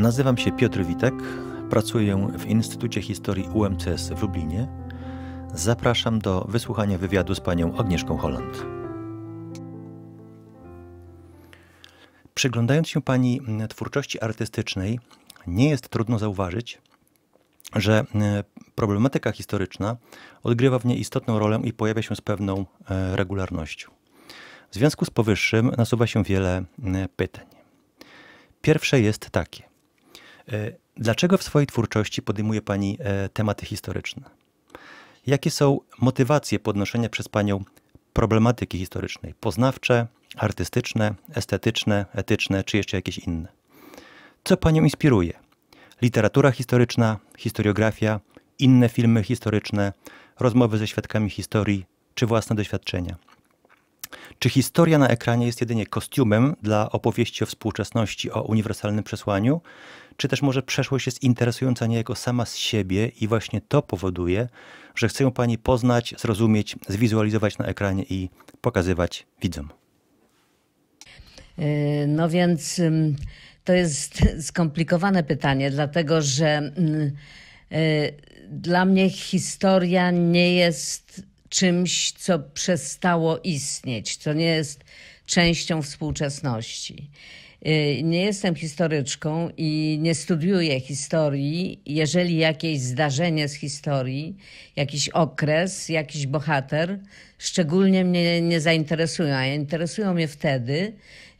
Nazywam się Piotr Witek, pracuję w Instytucie Historii UMCS w Lublinie. Zapraszam do wysłuchania wywiadu z panią Agnieszką Holland. Przyglądając się pani twórczości artystycznej, nie jest trudno zauważyć, że e, problematyka historyczna odgrywa w niej istotną rolę i pojawia się z pewną e, regularnością. W związku z powyższym nasuwa się wiele e, pytań. Pierwsze jest takie. E, dlaczego w swojej twórczości podejmuje Pani e, tematy historyczne? Jakie są motywacje podnoszenia przez Panią problematyki historycznej? Poznawcze, artystyczne, estetyczne, etyczne, czy jeszcze jakieś inne? Co Panią inspiruje? Literatura historyczna, historiografia, inne filmy historyczne, rozmowy ze świadkami historii, czy własne doświadczenia? Czy historia na ekranie jest jedynie kostiumem dla opowieści o współczesności, o uniwersalnym przesłaniu, czy też może przeszłość jest interesująca niejako sama z siebie i właśnie to powoduje, że chcę ją Pani poznać, zrozumieć, zwizualizować na ekranie i pokazywać widzom? Yy, no więc to jest skomplikowane pytanie, dlatego że mm, yy, dla mnie historia nie jest czymś, co przestało istnieć, co nie jest częścią współczesności. Y, nie jestem historyczką i nie studiuję historii. Jeżeli jakieś zdarzenie z historii, jakiś okres, jakiś bohater, szczególnie mnie nie zainteresują, a interesują mnie wtedy,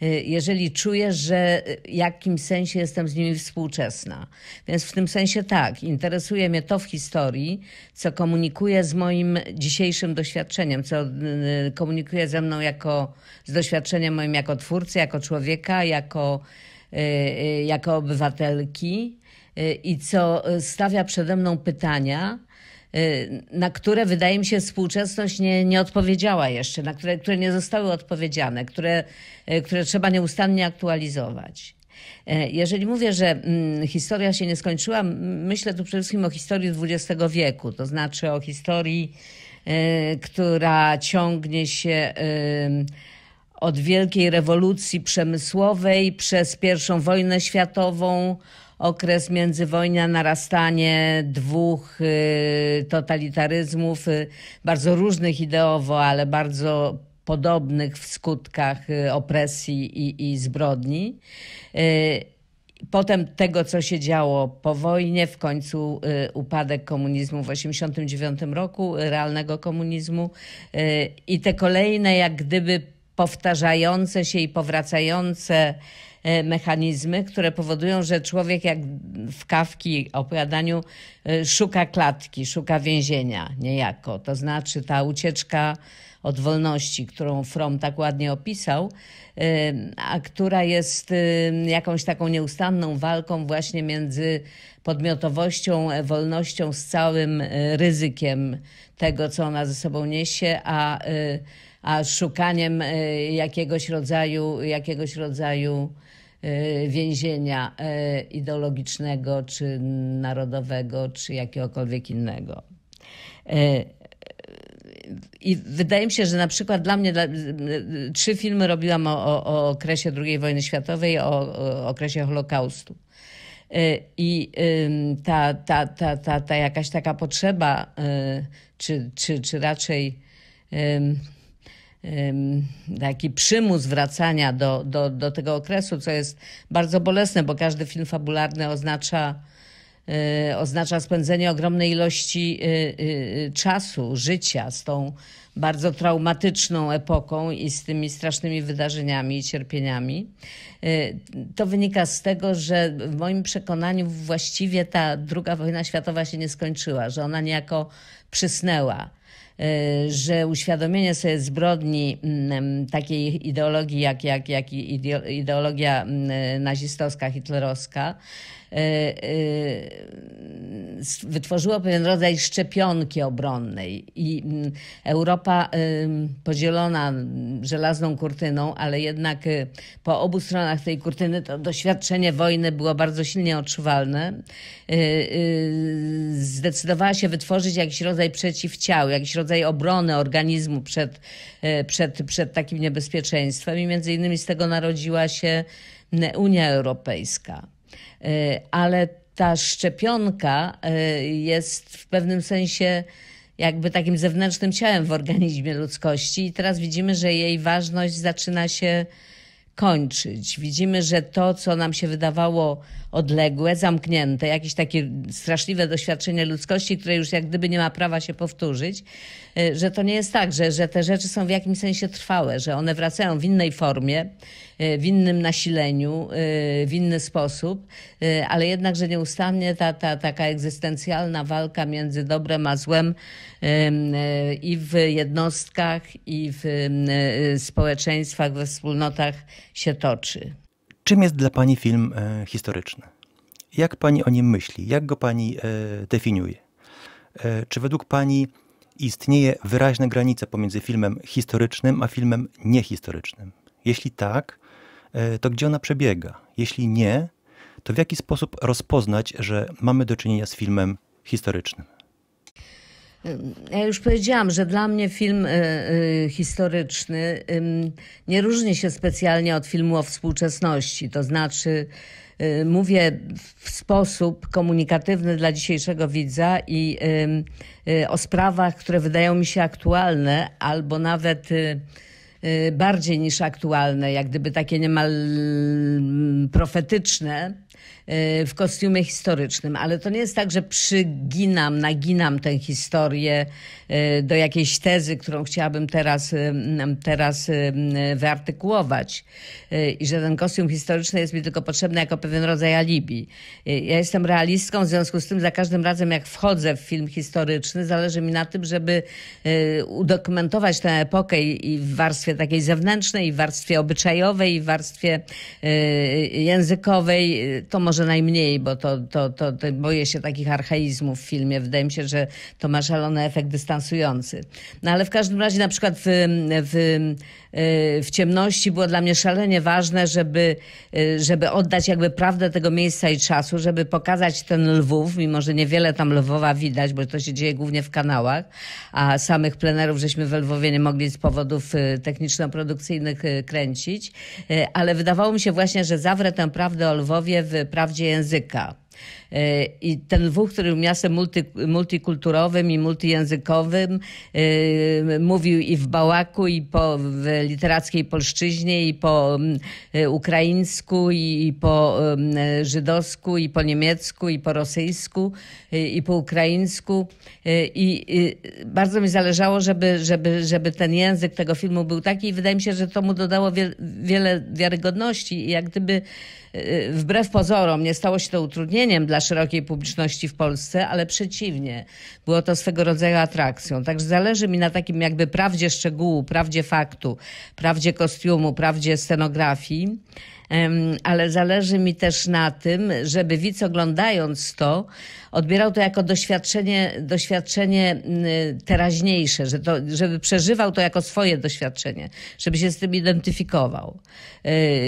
Y, jeżeli czujesz, że w jakimś sensie jestem z nimi współczesna. Więc w tym sensie tak, interesuje mnie to w historii, co komunikuje z moim dzisiejszym doświadczeniem, co y, y, komunikuje ze mną jako, z doświadczeniem moim jako twórcy, jako człowieka, jako, jako obywatelki i co stawia przede mną pytania, Y, na które wydaje mi się współczesność nie, nie odpowiedziała jeszcze, na które, które nie zostały odpowiedziane, które, y, które trzeba nieustannie aktualizować. Y, jeżeli mówię, że mm, historia się nie skończyła, myślę tu przede wszystkim o historii XX wieku, to znaczy o historii, która ciągnie się od wielkiej rewolucji przemysłowej przez pierwszą wojnę światową, okres międzywojnia, narastanie dwóch y, totalitaryzmów, y, bardzo różnych ideowo, ale bardzo podobnych w skutkach y, opresji i, i zbrodni. Potem tego, co się działo po wojnie, w końcu upadek komunizmu w 1989 roku, realnego komunizmu i te kolejne, jak gdyby powtarzające się i powracające E, mechanizmy, które powodują, że człowiek jak w kawki opowiadaniu e, szuka klatki, szuka więzienia niejako. To znaczy ta ucieczka od wolności, którą From tak ładnie opisał, e, a która jest jakąś taką nieustanną walką właśnie między podmiotowością, wolnością z całym ryzykiem tego, co ona ze sobą niesie, a a szukaniem e, jakiegoś rodzaju, jakiegoś rodzaju e, więzienia e, ideologicznego, czy narodowego, czy jakiegokolwiek innego. I wydaje mi się, że na przykład dla mnie dla, trzy filmy robiłam o, o, o okresie II wojny światowej, o, o okresie Holokaustu. I ta, ta, ta, ta, ta jakaś taka potrzeba, czy, czy, czy raczej taki przymus wracania do, do, do tego okresu, co jest bardzo bolesne, bo każdy film fabularny oznacza y, oznacza spędzenie ogromnej ilości y, y, czasu, życia z tą bardzo traumatyczną epoką i z tymi strasznymi wydarzeniami i cierpieniami. To wynika z tego, że w moim przekonaniu właściwie ta druga wojna światowa się nie skończyła, że ona niejako przysnęła Y, że uświadomienie sobie zbrodni mm, takiej ideologii jak, jak, jak ideologia mm, y, nazistowska, hitlerowska, E, e, wytworzyło pewien rodzaj szczepionki obronnej i mm, Europa podzielona mm, żelazną kurtyną, ale jednak y, po obu stronach tej kurtyny to doświadczenie wojny było bardzo silnie odczuwalne. Y, y, zdecydowała się wytworzyć jakiś rodzaj przeciwciał, jakiś rodzaj obrony organizmu przed, przed, przed takim niebezpieczeństwem i między innymi z tego narodziła się Unia Europejska. E, ale ta szczepionka e, jest w pewnym sensie jakby takim zewnętrznym ciałem w organizmie ludzkości i teraz widzimy, że jej ważność zaczyna się kończyć. Widzimy, że to, co nam się wydawało odległe, zamknięte, jakieś takie straszliwe doświadczenie ludzkości, które już jak gdyby nie ma prawa się powtórzyć, e, że to nie jest tak, że, że te rzeczy są w jakimś sensie trwałe, że one wracają w innej formie E, w innym nasileniu, e, w inny sposób, e, ale jednakże nieustannie ta, ta taka egzystencjalna walka między dobrem a złem i w jednostkach, i w społeczeństwach, we wspólnotach się toczy. Czym jest dla Pani film historyczny? Jak Pani o nim myśli? Jak go Pani definiuje? Czy według Pani istnieje wyraźna granica pomiędzy filmem historycznym a filmem niehistorycznym? Jeśli tak, E, to gdzie ona przebiega? Jeśli nie, to w jaki sposób rozpoznać, że mamy do czynienia z filmem historycznym? Ja już powiedziałam, że dla mnie film e, e, historyczny nie różni się specjalnie od filmu o współczesności. To znaczy, mówię w sposób komunikatywny dla dzisiejszego widza i o sprawach, które wydają mi się aktualne albo nawet y, Y, bardziej niż aktualne, jak gdyby takie niemal mm, profetyczne y, w kostiumie historycznym, ale to nie jest tak, że przyginam, naginam tę historię Y, do jakiejś tezy, którą chciałabym teraz, y, teraz y, wyartykułować. I że ten kostium historyczny jest mi tylko potrzebny jako pewien rodzaj alibi. Ja jestem realistką, w związku z tym za każdym razem, jak wchodzę w film historyczny, zależy mi na tym, żeby udokumentować tę epokę i w warstwie takiej zewnętrznej, i w warstwie obyczajowej, i w warstwie językowej. To może najmniej, bo to, to, to, to boję się takich archaizmów w filmie. Wydaje mi się, że to ma szalony efekt dystansu no ale w każdym razie na przykład w, w, w ciemności było dla mnie szalenie ważne, żeby, żeby oddać jakby prawdę tego miejsca i czasu, żeby pokazać ten Lwów, mimo że niewiele tam Lwowa widać, bo to się dzieje głównie w kanałach, a samych plenerów żeśmy w Lwowie nie mogli z powodów y, techniczno-produkcyjnych y, kręcić, y, ale wydawało mi się właśnie, że zawrę tę prawdę o Lwowie w prawdzie języka. E, I ten Lwów, który był miastem multi, multikulturowym i multijęzykowym, e, mówił i w bałaku, i po w literackiej polszczyźnie, i po mm, e, ukraińsku, i po mm, żydowsku, i po niemiecku, i po rosyjsku, i po ukraińsku. I bardzo mi zależało, żeby, żeby, żeby ten język tego filmu był taki i wydaje mi się, że to mu dodało wiele wiarygodności i jak gdyby Y, wbrew pozorom nie stało się to utrudnieniem dla szerokiej publiczności w Polsce, ale przeciwnie, było to swego rodzaju atrakcją. Także zależy mi na takim jakby prawdzie szczegółu, prawdzie faktu, prawdzie kostiumu, prawdzie scenografii ale zależy mi też na tym, żeby widz oglądając to, odbierał to jako doświadczenie, doświadczenie mm, teraźniejsze, że to, żeby przeżywał to jako swoje doświadczenie, żeby się z tym identyfikował.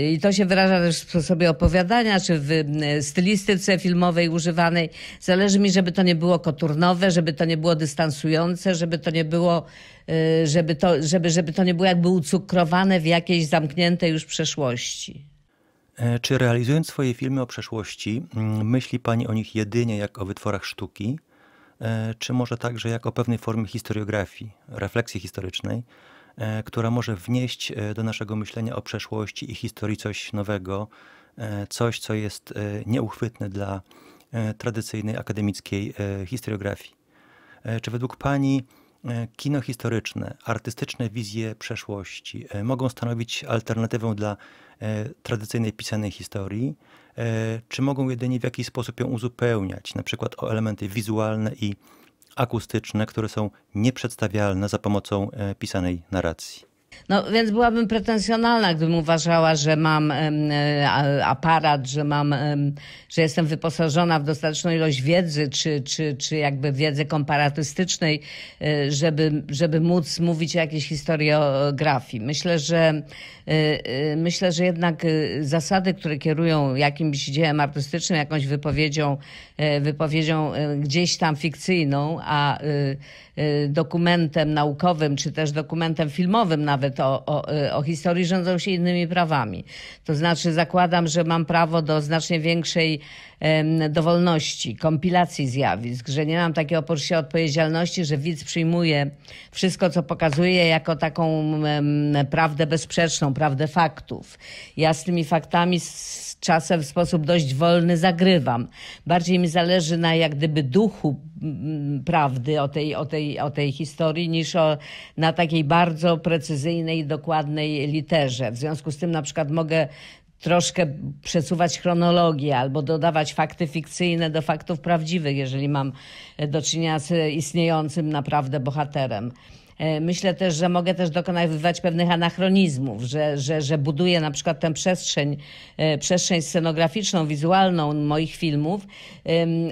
Y, I to się wyraża też w sposobie opowiadania, czy w mm, stylistyce filmowej używanej. Zależy mi, żeby to nie było koturnowe, żeby to nie było dystansujące, żeby to nie było, y, żeby to, żeby, żeby to nie było jakby ucukrowane w jakiejś zamkniętej już przeszłości. E, czy realizując swoje filmy o przeszłości, mm, myśli Pani o nich jedynie jak o wytworach sztuki, e, czy może także jak o pewnej formie historiografii, refleksji historycznej, e, która może wnieść do naszego myślenia o przeszłości i historii coś nowego, coś, co jest nieuchwytne dla tradycyjnej akademickiej historiografii? Czy według Pani E, kino historyczne, artystyczne wizje przeszłości e, mogą stanowić alternatywę dla e, tradycyjnej pisanej historii, czy mogą jedynie w jakiś sposób ją uzupełniać, na przykład o elementy wizualne i akustyczne, które są nieprzedstawialne za pomocą pisanej narracji? No więc byłabym pretensjonalna, gdybym uważała, że mam e, aparat, że mam, że jestem wyposażona w dostateczną ilość wiedzy, czy, czy, czy jakby wiedzy komparatystycznej, e, żeby, żeby móc mówić o jakiejś historiografii. Myślę, że e, myślę, że jednak zasady, które kierują jakimś dziełem artystycznym, jakąś wypowiedzią, wypowiedzią gdzieś tam fikcyjną, a Y, dokumentem naukowym, czy też dokumentem filmowym nawet o, o, y, o, historii, rządzą się innymi prawami. To znaczy zakładam, że mam prawo do znacznie większej dowolności, kompilacji zjawisk, że nie mam takiego poczucia odpowiedzialności, że widz przyjmuje wszystko, co pokazuje, jako taką prawdę bezsprzeczną, prawdę faktów. Ja z tymi faktami czasem w sposób dość wolny zagrywam. Bardziej mi zależy na jak gdyby duchu prawdy o tej, o tej, o tej historii niż o, na takiej bardzo precyzyjnej, dokładnej literze. W związku z tym na przykład mogę troszkę przesuwać chronologię albo dodawać fakty fikcyjne do faktów prawdziwych, jeżeli mam e, do czynienia z istniejącym naprawdę bohaterem. E, myślę też, że mogę też dokonywać pewnych anachronizmów, że, że, że buduję na przykład tę przestrzeń, e, przestrzeń scenograficzną, wizualną moich filmów,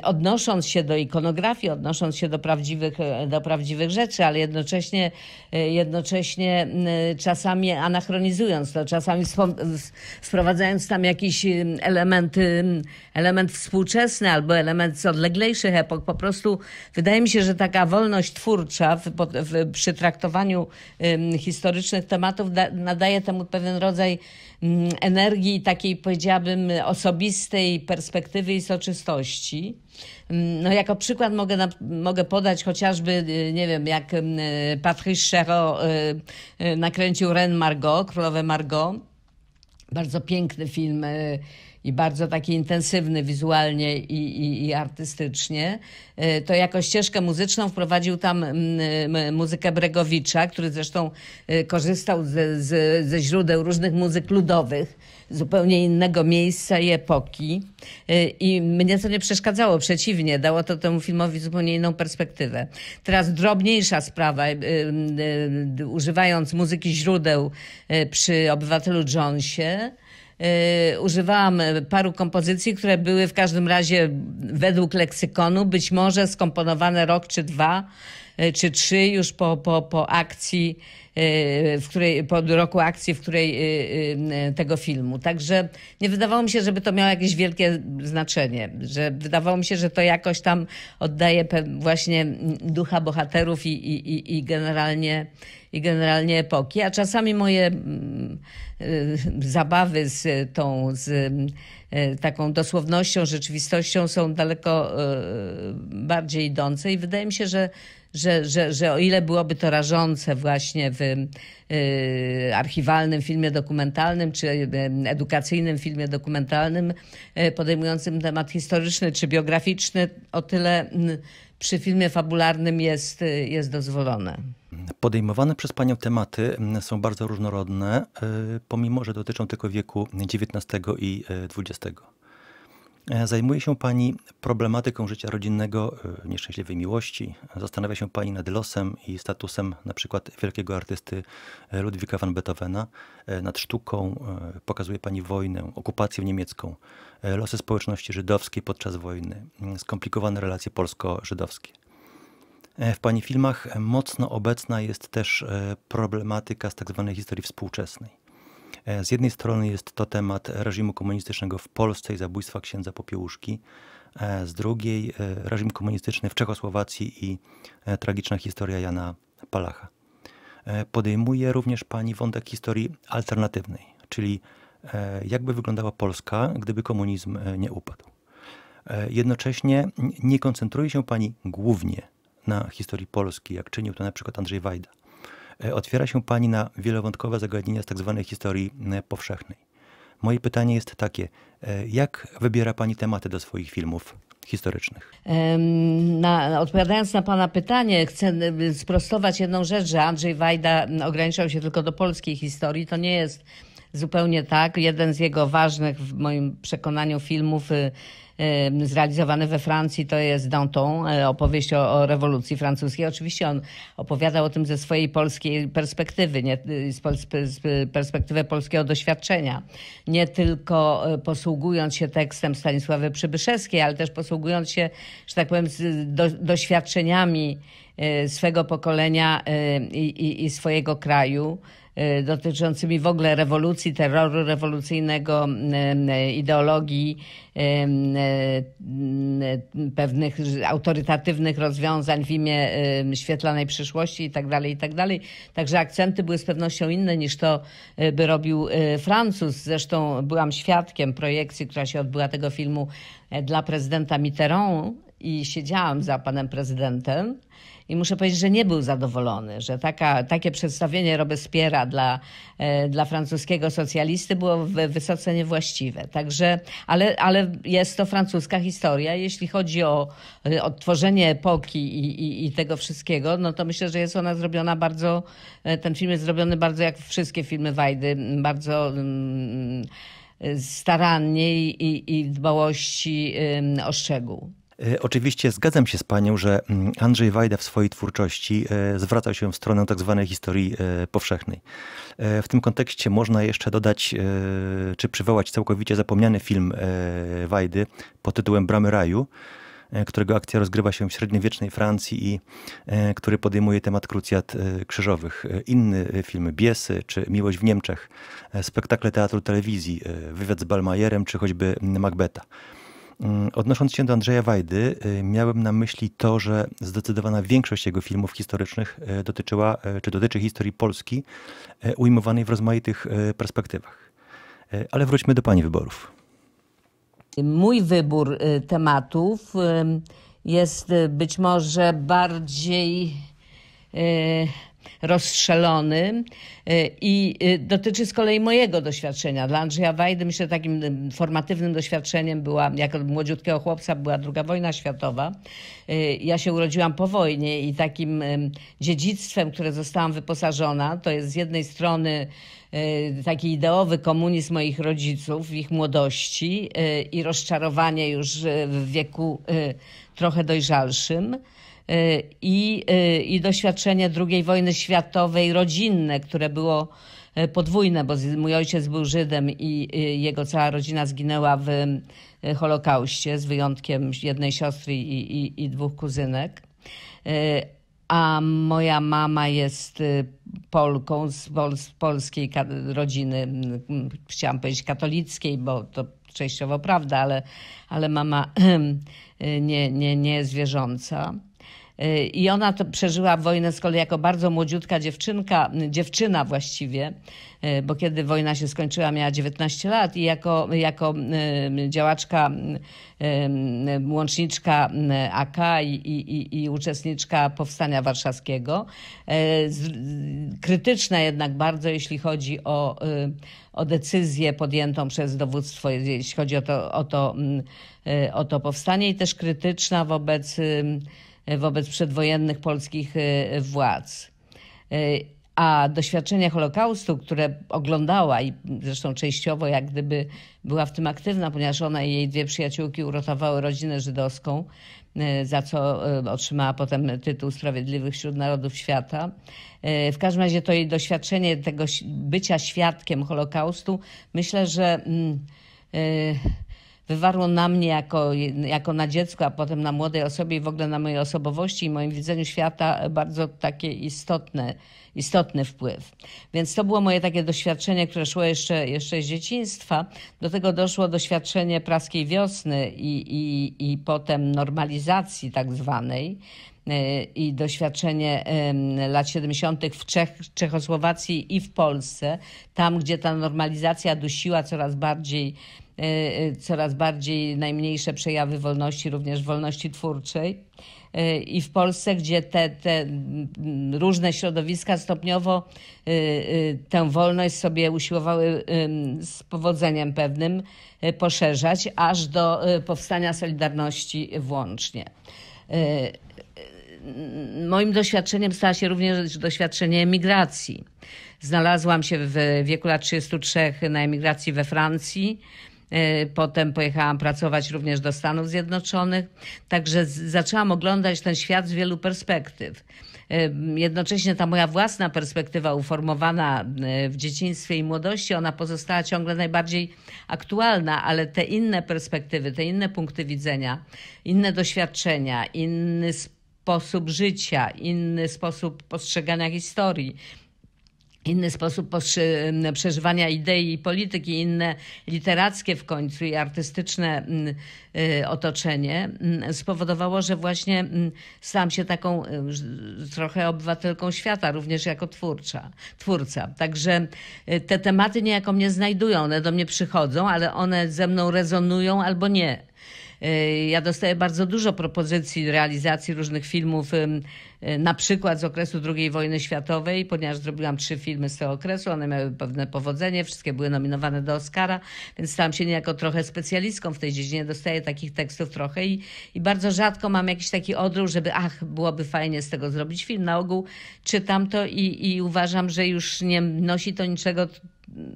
odnosząc się do ikonografii, odnosząc się do prawdziwych, e, do prawdziwych rzeczy, ale jednocześnie, jednocześnie czasami anachronizując to, czasami wprowadzając tam jakiś element, element współczesny albo element z odleglejszych epok. Po prostu wydaje mi się, że taka wolność twórcza w, w, przy przy traktowaniu historycznych tematów nadaje temu pewien rodzaj mm, energii, takiej powiedziałabym osobistej perspektywy i soczystości. Mm, no, jako przykład mogę, mogę podać chociażby, y, nie wiem, jak y, Patrice Chéreau y, nakręcił Ren Margot, Królowę Margot. Bardzo piękny film i bardzo taki intensywny wizualnie i, i, i artystycznie, e, to jako ścieżkę muzyczną wprowadził tam mm, muzykę Bregowicza, który zresztą e, korzystał ze, ze, ze źródeł różnych muzyk ludowych, zupełnie innego miejsca i epoki. E, I mnie to nie przeszkadzało, przeciwnie, dało to temu filmowi zupełnie inną perspektywę. Teraz drobniejsza sprawa, używając muzyki źródeł przy Obywatelu Jonesie, Y, używałam y, paru kompozycji, które były w każdym razie według leksykonu być może skomponowane rok czy dwa y, czy trzy już po, po, po akcji, w której, po roku akcji, w której tego filmu. Także nie wydawało mi się, żeby to miało jakieś wielkie znaczenie, że wydawało mi się, że to jakoś tam oddaje właśnie ducha bohaterów i, i, i generalnie i generalnie epoki, a czasami moje mm, Y, zabawy z tą, z y, taką dosłownością, rzeczywistością są daleko y, bardziej idące i wydaje mi się, że że, że, że o ile byłoby to rażące właśnie w archiwalnym filmie dokumentalnym, czy edukacyjnym filmie dokumentalnym, podejmującym temat historyczny czy biograficzny, o tyle przy filmie fabularnym jest, y, jest dozwolone. Podejmowane przez Panią tematy mm, są bardzo różnorodne, y, pomimo że dotyczą tylko wieku XIX i XX. Y, E, zajmuje się Pani problematyką życia rodzinnego, e, nieszczęśliwej miłości. Zastanawia się Pani nad losem i statusem na przykład wielkiego artysty e, Ludwika van Beethovena, nad sztuką. Pokazuje Pani wojnę, okupację niemiecką, losy społeczności żydowskiej podczas wojny, mm, skomplikowane relacje polsko-żydowskie. W Pani filmach mocno obecna jest też problematyka z tzw. Tak historii współczesnej. E, z jednej strony jest to temat reżimu komunistycznego w Polsce i zabójstwa księdza Popiełuszki, e, z drugiej e, reżim komunistyczny w Czechosłowacji i tragiczna historia Jana Palacha. Podejmuje również pani wątek historii alternatywnej, czyli jakby wyglądała Polska, gdyby komunizm nie upadł. Jednocześnie nie koncentruje się pani głównie na historii Polski, jak czynił to na przykład Andrzej Wajda, E, otwiera się Pani na wielowątkowe zagadnienia z tzw. Tak historii e, powszechnej. Moje pytanie jest takie, e, jak wybiera Pani tematy do swoich filmów? historycznych. Na, odpowiadając na Pana pytanie, chcę sprostować jedną rzecz, że Andrzej Wajda ograniczał się tylko do polskiej historii. To nie jest zupełnie tak. Jeden z jego ważnych, w moim przekonaniu, filmów y, zrealizowane we Francji, to jest Danton, e, opowieść o, o rewolucji francuskiej. Oczywiście on opowiadał o tym ze swojej polskiej perspektywy, nie, y, z, pol, z perspektywy polskiego doświadczenia. Nie tylko e, posługując się tekstem Stanisławy Przybyszewskiej, ale też posługując się, że tak powiem, do, doświadczeniami e, swego pokolenia i, i, i swojego kraju. Y, dotyczącymi w ogóle rewolucji, terroru rewolucyjnego, y, y, ideologii, pewnych autorytatywnych rozwiązań w imię świetlanej przyszłości itd., tak itd. Tak Także akcenty były z pewnością inne niż to by robił Francuz. Zresztą byłam świadkiem projekcji, która się odbyła tego filmu dla prezydenta Mitterrand i siedziałam za panem prezydentem i muszę powiedzieć, że nie był zadowolony, że taka, takie przedstawienie Robespiera dla, e, dla francuskiego socjalisty było wysoce niewłaściwe. Także, ale, ale jest to francuska historia. Jeśli chodzi o e, odtworzenie epoki i, i, i tego wszystkiego, no to myślę, że jest ona zrobiona bardzo, e, ten film jest zrobiony bardzo jak wszystkie filmy Wajdy, bardzo. Mm, starannie i, i dbałości o szczegół. E, oczywiście zgadzam się z panią, że mm, Andrzej Wajda w swojej twórczości e, zwracał się w stronę tzw. Tak historii e, powszechnej. W tym kontekście można jeszcze dodać, czy przywołać całkowicie zapomniany film Wajdy pod tytułem Bramy Raju, którego akcja rozgrywa się w średniowiecznej Francji i który podejmuje temat krucjat krzyżowych. Inny film Biesy czy Miłość w Niemczech, spektakle teatru telewizji, wywiad z Balmajerem czy choćby Macbeta. Mm, odnosząc się do Andrzeja Wajdy, y, miałem na myśli to, że zdecydowana większość jego filmów historycznych y, dotyczyła, y, czy dotyczy historii Polski, ujmowanej w rozmaitych perspektywach. Ale wróćmy do Pani wyborów. Mój wybór tematów jest być może bardziej rozstrzelony y, i y, dotyczy z kolei mojego doświadczenia. Dla Andrzeja Wajdy myślę takim y, formatywnym doświadczeniem była, jako młodziutkiego chłopca była II wojna światowa. Ja się urodziłam po wojnie i takim dziedzictwem, które zostałam wyposażona, to jest z jednej strony taki ideowy komunizm moich rodziców w ich młodości i rozczarowanie już w wieku trochę dojrzalszym Y, i, y, i doświadczenie II wojny światowej rodzinne, które było y, podwójne, bo mój ojciec był Żydem i jego cała rodzina zginęła w Holokauście, z wyjątkiem jednej siostry i, i, i dwóch kuzynek. A moja mama jest Polką z, pol, z polskiej rodziny, chciałam powiedzieć katolickiej, bo to częściowo prawda, ale, ale mama nie, nie, nie jest wierząca. Y, I ona to przeżyła wojnę z kolei jako bardzo młodziutka dziewczynka, dziewczyna właściwie, y, bo kiedy wojna się skończyła, miała 19 lat i jako, jako działaczka, łączniczka AK i, i, i uczestniczka Powstania Warszawskiego, y, krytyczna jednak bardzo, jeśli chodzi o, o decyzję podjętą przez dowództwo, jeśli chodzi o to, o to, o to powstanie i też krytyczna wobec E, wobec przedwojennych polskich e, władz. E, a doświadczenia Holokaustu, które oglądała i zresztą częściowo jak gdyby była w tym aktywna, ponieważ ona i jej dwie przyjaciółki uratowały rodzinę żydowską, za co otrzymała potem tytuł Sprawiedliwych wśród Narodów Świata. W każdym razie to jej doświadczenie tego bycia świadkiem Holokaustu, myślę, że. Yy, wywarło na mnie jako, jako na dziecku, a potem na młodej osobie i w ogóle na mojej osobowości i moim widzeniu świata bardzo takie istotne, istotny wpływ. Więc to było moje takie doświadczenie, które szło jeszcze, jeszcze z dzieciństwa. Do tego doszło doświadczenie praskiej wiosny i, i, i potem normalizacji tak zwanej e, i doświadczenie lat 70. w Czech, Czechosłowacji i w Polsce, tam gdzie ta normalizacja dusiła coraz bardziej Y, y, coraz bardziej najmniejsze przejawy wolności, również wolności twórczej. Y, I w Polsce, gdzie te, te różne środowiska stopniowo tę wolność sobie usiłowały z powodzeniem pewnym poszerzać, aż do powstania Solidarności włącznie moim doświadczeniem stała się również doświadczenie emigracji. Znalazłam się w wieku lat 33 na emigracji we Francji. E, potem pojechałam pracować również do Stanów Zjednoczonych. Także zaczęłam oglądać ten świat z wielu perspektyw. E, jednocześnie ta moja własna perspektywa uformowana e, w dzieciństwie i młodości, ona pozostała ciągle najbardziej aktualna, ale te inne perspektywy, te inne punkty widzenia, inne doświadczenia, inny sposób życia, inny sposób postrzegania historii, inny sposób przeżywania idei i polityki, inne literackie w końcu i artystyczne y, otoczenie spowodowało, że właśnie stałam się taką y, trochę obywatelką świata, również jako twórcza, twórca. Także y, te tematy niejako mnie znajdują, one do mnie przychodzą, ale one ze mną rezonują albo nie. Y, ja dostaję bardzo dużo propozycji realizacji różnych filmów, y, na przykład z okresu II wojny światowej, ponieważ zrobiłam trzy filmy z tego okresu, one miały pewne powodzenie, wszystkie były nominowane do Oscara, więc stałam się niejako trochę specjalistką w tej dziedzinie, dostaję takich tekstów trochę i, i bardzo rzadko mam jakiś taki odruch, żeby ach, byłoby fajnie z tego zrobić film. Na ogół czytam to i, i uważam, że już nie nosi to niczego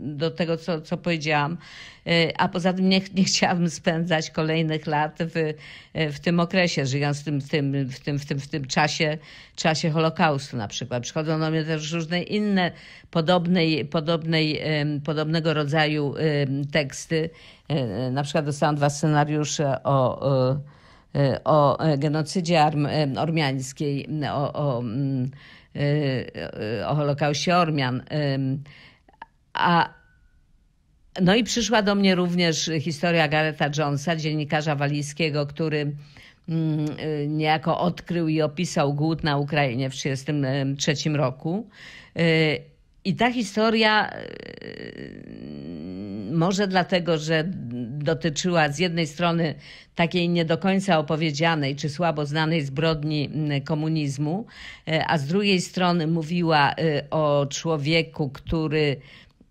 do tego, co, co powiedziałam. E, a poza tym nie, nie chciałabym spędzać kolejnych lat w, w tym okresie, żyjąc w tym, tym, w tym, w tym, w tym czasie, czasie Holokaustu na przykład. Przychodzą do mnie też różne inne podobnej, podobnej, podobnego rodzaju teksty. E, na przykład dostałam dwa scenariusze o, o e, genocydzie ormiańskiej, o, o, mm, o Holokauście Ormian. A no i przyszła do mnie również historia Garetha Jonesa, dziennikarza walijskiego, który mm, niejako odkrył i opisał głód na Ukrainie w 1933 roku. Y, I ta historia, y, może dlatego, że dotyczyła z jednej strony takiej nie do końca opowiedzianej czy słabo znanej zbrodni y, komunizmu, a z drugiej strony mówiła o człowieku, który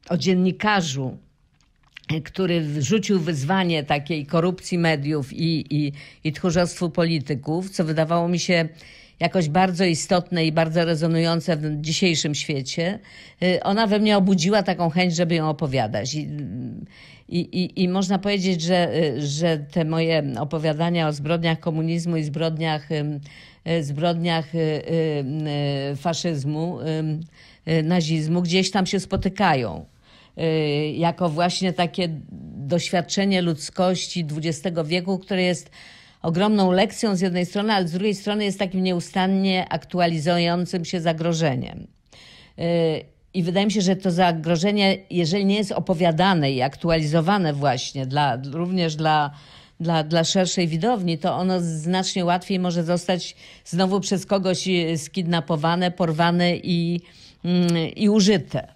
o dziennikarzu, e, który rzucił wyzwanie takiej korupcji mediów i, i, i tchórzostwu polityków, co wydawało mi się jakoś bardzo istotne i bardzo rezonujące w dzisiejszym świecie, e, ona we mnie obudziła taką chęć, żeby ją opowiadać. I, i, i można powiedzieć, że, e, że te moje opowiadania o zbrodniach komunizmu i zbrodniach, zbrodniach faszyzmu, nazizmu gdzieś tam się spotykają. Y, jako właśnie takie doświadczenie ludzkości XX wieku, które jest ogromną lekcją z jednej strony, ale z drugiej strony jest takim nieustannie aktualizującym się zagrożeniem. Y, I wydaje mi się, że to zagrożenie, jeżeli nie jest opowiadane i aktualizowane właśnie dla, również dla, dla, dla szerszej widowni, to ono znacznie łatwiej może zostać znowu przez kogoś skidnapowane, porwane i, mm, i użyte.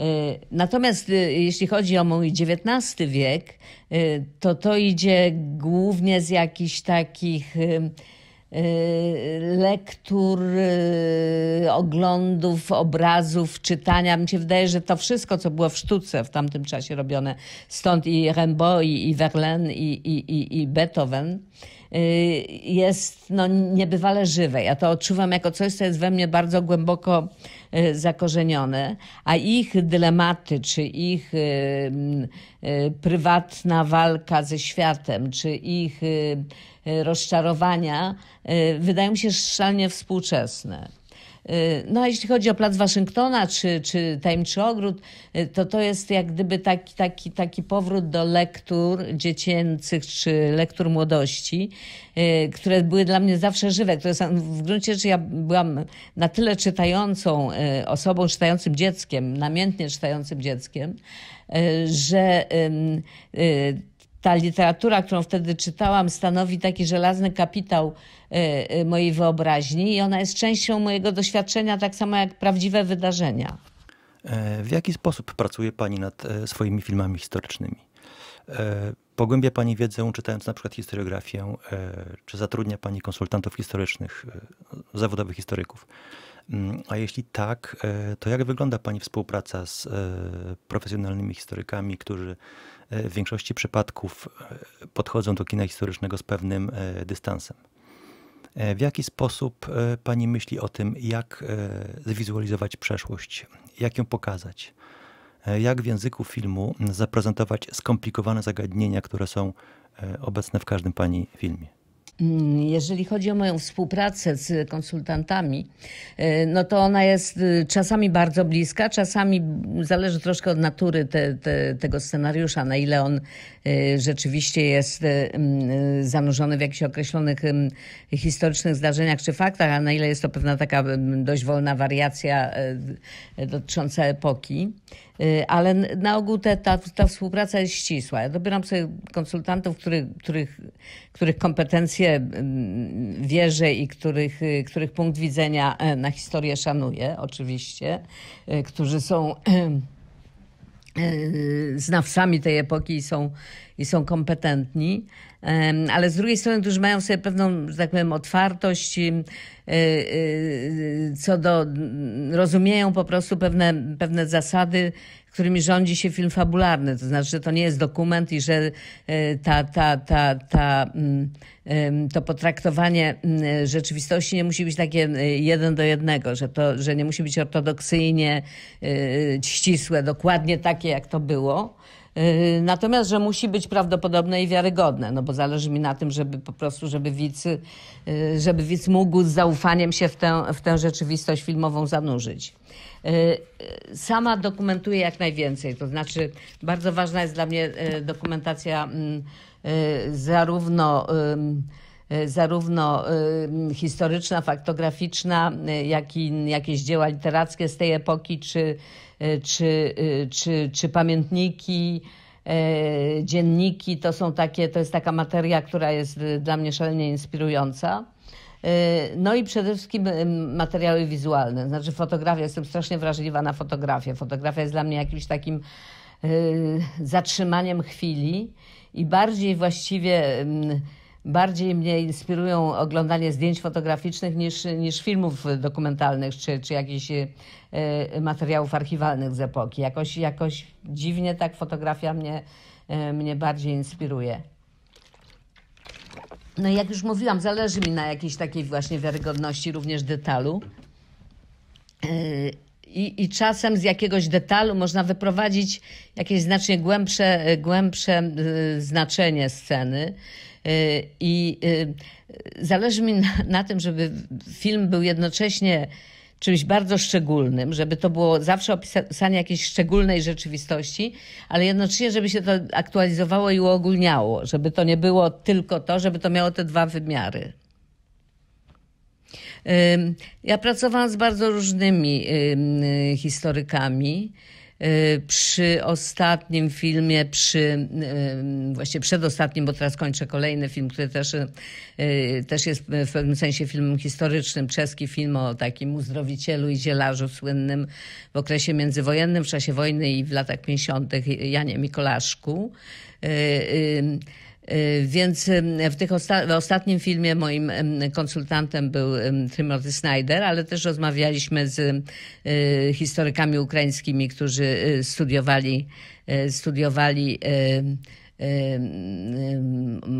E, natomiast e, jeśli chodzi o mój XIX wiek, e, to to idzie głównie z jakichś takich lektur, oglądów, obrazów, czytania. Mi się wydaje, że to wszystko, co było w sztuce w tamtym czasie robione, stąd i Rimbaud, i, i Verlaine, i, i, i Beethoven, jest no, niebywale żywe. Ja to odczuwam jako coś, co jest we mnie bardzo głęboko E, zakorzenione, a ich dylematy, czy ich e, e, prywatna walka ze światem, czy ich rozczarowania wydają się szalenie współczesne. Y, no a jeśli chodzi o Plac Waszyngtona czy, czy Tajemniczy Ogród, y, to to jest jak gdyby taki, taki, taki powrót do lektur dziecięcych czy lektur młodości, y, które były dla mnie zawsze żywe, które w gruncie rzeczy ja byłam na tyle czytającą osobą, czytającym dzieckiem, namiętnie czytającym dzieckiem, że ta literatura, którą wtedy czytałam, stanowi taki żelazny kapitał e, e, mojej wyobraźni i ona jest częścią mojego doświadczenia, tak samo jak prawdziwe wydarzenia. E, w jaki sposób pracuje Pani nad swoimi filmami historycznymi? Pogłębia Pani wiedzę, czytając na przykład historiografię, czy zatrudnia Pani konsultantów historycznych, zawodowych historyków? Mm, a jeśli tak, to jak wygląda Pani współpraca z profesjonalnymi historykami, którzy E, w większości przypadków e, podchodzą do kina historycznego z pewnym e, dystansem. W jaki sposób Pani myśli o tym, jak zwizualizować przeszłość, jak ją pokazać? Jak w języku filmu zaprezentować skomplikowane zagadnienia, które są obecne w każdym Pani filmie? Mm, jeżeli chodzi o moją współpracę z konsultantami, e, no to ona jest y, czasami bardzo bliska, czasami zależy troszkę od natury te, te, tego scenariusza, na ile on y, rzeczywiście jest y, mm, zanurzony w jakichś określonych historycznych zdarzeniach czy faktach, a na ile jest to pewna taka dość wolna wariacja dotycząca epoki. Y, ale na ogół te, ta, ta współpraca jest ścisła. Ja dobieram sobie konsultantów, których, których, których kompetencje mm, wierzę i których, y, których punkt widzenia e, na historię szanuję, oczywiście, y, którzy są e, znawcami tej epoki i są, i są kompetentni ale z drugiej strony, którzy mają sobie pewną, że tak powiem, otwartość e, e, co do, rozumieją po prostu pewne, pewne zasady, którymi rządzi się film fabularny. To znaczy, że to nie jest dokument i że e, ta, ta, ta, ta, to potraktowanie rzeczywistości nie musi być takie jeden do jednego, że, to, że nie musi być ortodoksyjnie ścisłe, dokładnie takie, jak to było Yy, natomiast, że musi być prawdopodobne i wiarygodne, no bo zależy mi na tym, żeby po prostu, żeby widz, yy, żeby widz mógł z zaufaniem się w tę, w tę rzeczywistość filmową zanurzyć. Yy, sama dokumentuję jak najwięcej, to znaczy bardzo ważna jest dla mnie dokumentacja mm, zarówno zarówno historyczna, faktograficzna, jak i jakieś dzieła literackie z tej epoki, czy E, czy, e, czy, czy pamiętniki, e, dzienniki. To są takie, to jest taka materia, która jest dla mnie szalenie inspirująca. No i przede wszystkim materiały wizualne, znaczy fotografia. Jestem strasznie wrażliwa na fotografię. Fotografia jest dla mnie jakimś takim zatrzymaniem chwili i bardziej właściwie bardziej mnie inspirują oglądanie zdjęć fotograficznych niż, niż filmów dokumentalnych czy, czy jakichś e, materiałów archiwalnych z epoki. Jakoś, jakoś dziwnie tak fotografia mnie, e, mnie bardziej inspiruje. No jak już mówiłam, zależy mi na jakiejś takiej właśnie wiarygodności również detalu. E, I, I czasem z jakiegoś detalu można wyprowadzić jakieś znacznie głębsze, głębsze znaczenie sceny. Y, I y, zależy mi na, na tym, żeby film był jednocześnie czymś bardzo szczególnym, żeby to było zawsze opisanie jakiejś szczególnej rzeczywistości, ale jednocześnie, żeby się to aktualizowało i uogólniało, żeby to nie było tylko to, żeby to miało te dwa wymiary. Ja pracowałam z bardzo różnymi y, historykami. Y, przy ostatnim filmie, przy y, właśnie przedostatnim, bo teraz kończę kolejny film, który też, y, też jest w pewnym sensie filmem historycznym, czeski film o takim uzdrowicielu i zielarzu słynnym w okresie międzywojennym, w czasie wojny i w latach 50. Janie Mikolaszku. Y, więc w, tych osta w ostatnim filmie moim konsultantem był Timothy Snyder, ale też rozmawialiśmy z y, historykami ukraińskimi, którzy y, studiowali studiowali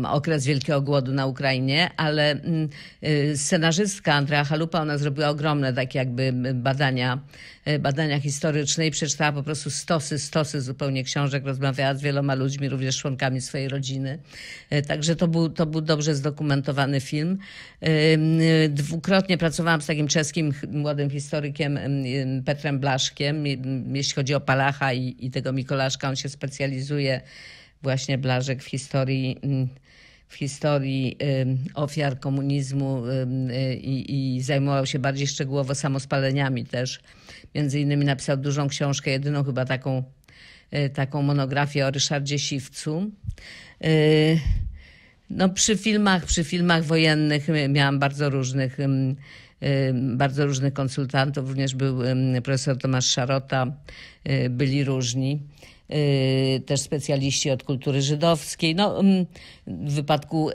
okres Wielkiego Głodu na Ukrainie, ale mm, y, scenarzystka Andrea Halupa, ona zrobiła ogromne takie jakby badania, y, badania historyczne i przeczytała po prostu stosy, stosy zupełnie książek, rozmawiała z wieloma ludźmi, również członkami swojej rodziny. E, także to był, to był dobrze zdokumentowany film. Y, dwukrotnie pracowałam z takim czeskim młodym historykiem Petrem Blaszkiem, jeśli chodzi o Palacha i, i tego Mikolaszka, on się specjalizuje właśnie Blażek w historii mm, w historii ofiar komunizmu y, i, i, zajmował się bardziej szczegółowo samospaleniami też. Między innymi napisał dużą książkę, jedyną chyba taką, y, taką monografię o Ryszardzie Siwcu. Y, no, przy filmach, przy filmach wojennych miałam bardzo różnych, bardzo różnych konsultantów. Również był profesor Tomasz Szarota, byli różni. Y, też specjaliści od kultury żydowskiej. No, mm, w wypadku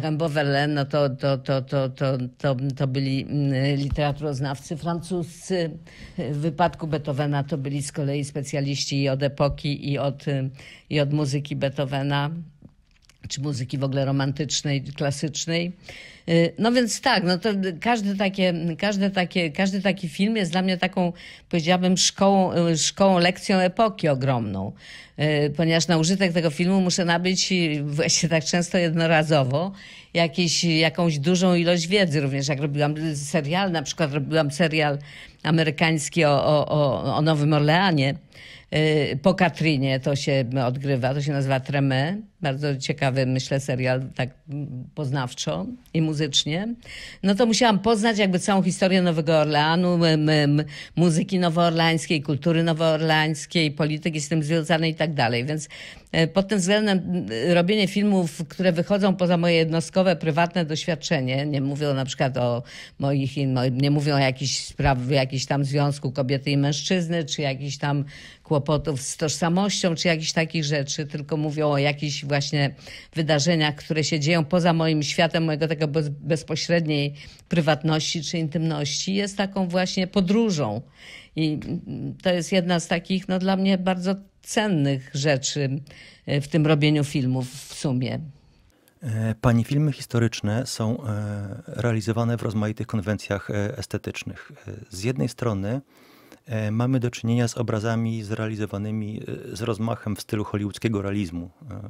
Rambowelle, y, no to, to, to, to, to, to, to byli mm, literaturoznawcy francuscy. W wypadku Beethovena to byli z kolei specjaliści od epoki i od, y, i od muzyki Beethovena czy muzyki w ogóle romantycznej, klasycznej. Y, no więc tak, no to każdy, takie, każdy, takie, każdy taki film jest dla mnie taką, powiedziałabym, szkołą, y, szkołą, lekcją epoki ogromną, y, ponieważ na użytek tego filmu muszę nabyć właśnie tak często jednorazowo jakieś, jakąś dużą ilość wiedzy. Również jak robiłam serial, na przykład robiłam serial amerykański o, o, o Nowym Orleanie, po Katrinie to się odgrywa, to się nazywa Tremé bardzo ciekawy, myślę, serial, tak poznawczo i muzycznie, no to musiałam poznać jakby całą historię Nowego Orleanu, muzyki nowoorlańskiej, kultury nowoorlańskiej, polityki z tym związanej i tak dalej. Więc e, pod tym względem e, robienie filmów, które wychodzą poza moje jednostkowe, prywatne doświadczenie, nie mówią na przykład o moich, nie mówią o jakichś sprawach, jakiś tam związku kobiety i mężczyzny, czy jakichś tam kłopotów z tożsamością, czy jakichś takich rzeczy, tylko mówią o jakichś właśnie wydarzenia, które się dzieją poza moim światem, mojego tego bez, bezpośredniej prywatności czy intymności, jest taką właśnie podróżą. I to jest jedna z takich no, dla mnie bardzo cennych rzeczy e, w tym robieniu filmów w sumie. E, pani filmy historyczne są e, realizowane w rozmaitych konwencjach estetycznych. Z jednej strony E, mamy do czynienia z obrazami zrealizowanymi e, z rozmachem w stylu hollywoodzkiego realizmu. E,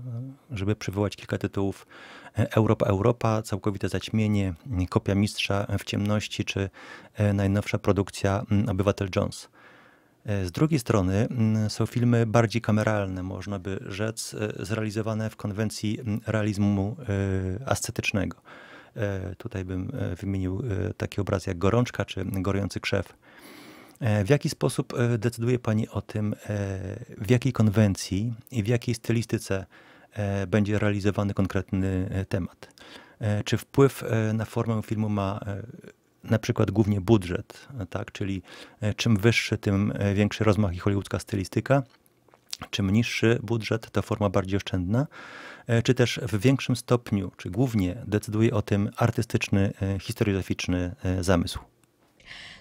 żeby przywołać kilka tytułów: Europa, Europa, całkowite zaćmienie, kopia mistrza w ciemności, czy najnowsza produkcja Obywatel Jones. Z drugiej strony są filmy bardziej kameralne, można by rzec, zrealizowane w konwencji realizmu ascetycznego. Tutaj bym wymienił takie obrazy jak Gorączka czy Gorący Krzew. E, w jaki sposób e, decyduje Pani o tym, e, w jakiej konwencji i w jakiej stylistyce będzie realizowany konkretny temat? Czy wpływ na formę filmu ma na przykład głównie budżet, tak? czyli czym wyższy, tym większy rozmach i hollywoodzka stylistyka, czym niższy budżet, to forma bardziej oszczędna, czy też w większym stopniu, czy głównie decyduje o tym artystyczny, historiograficzny zamysł?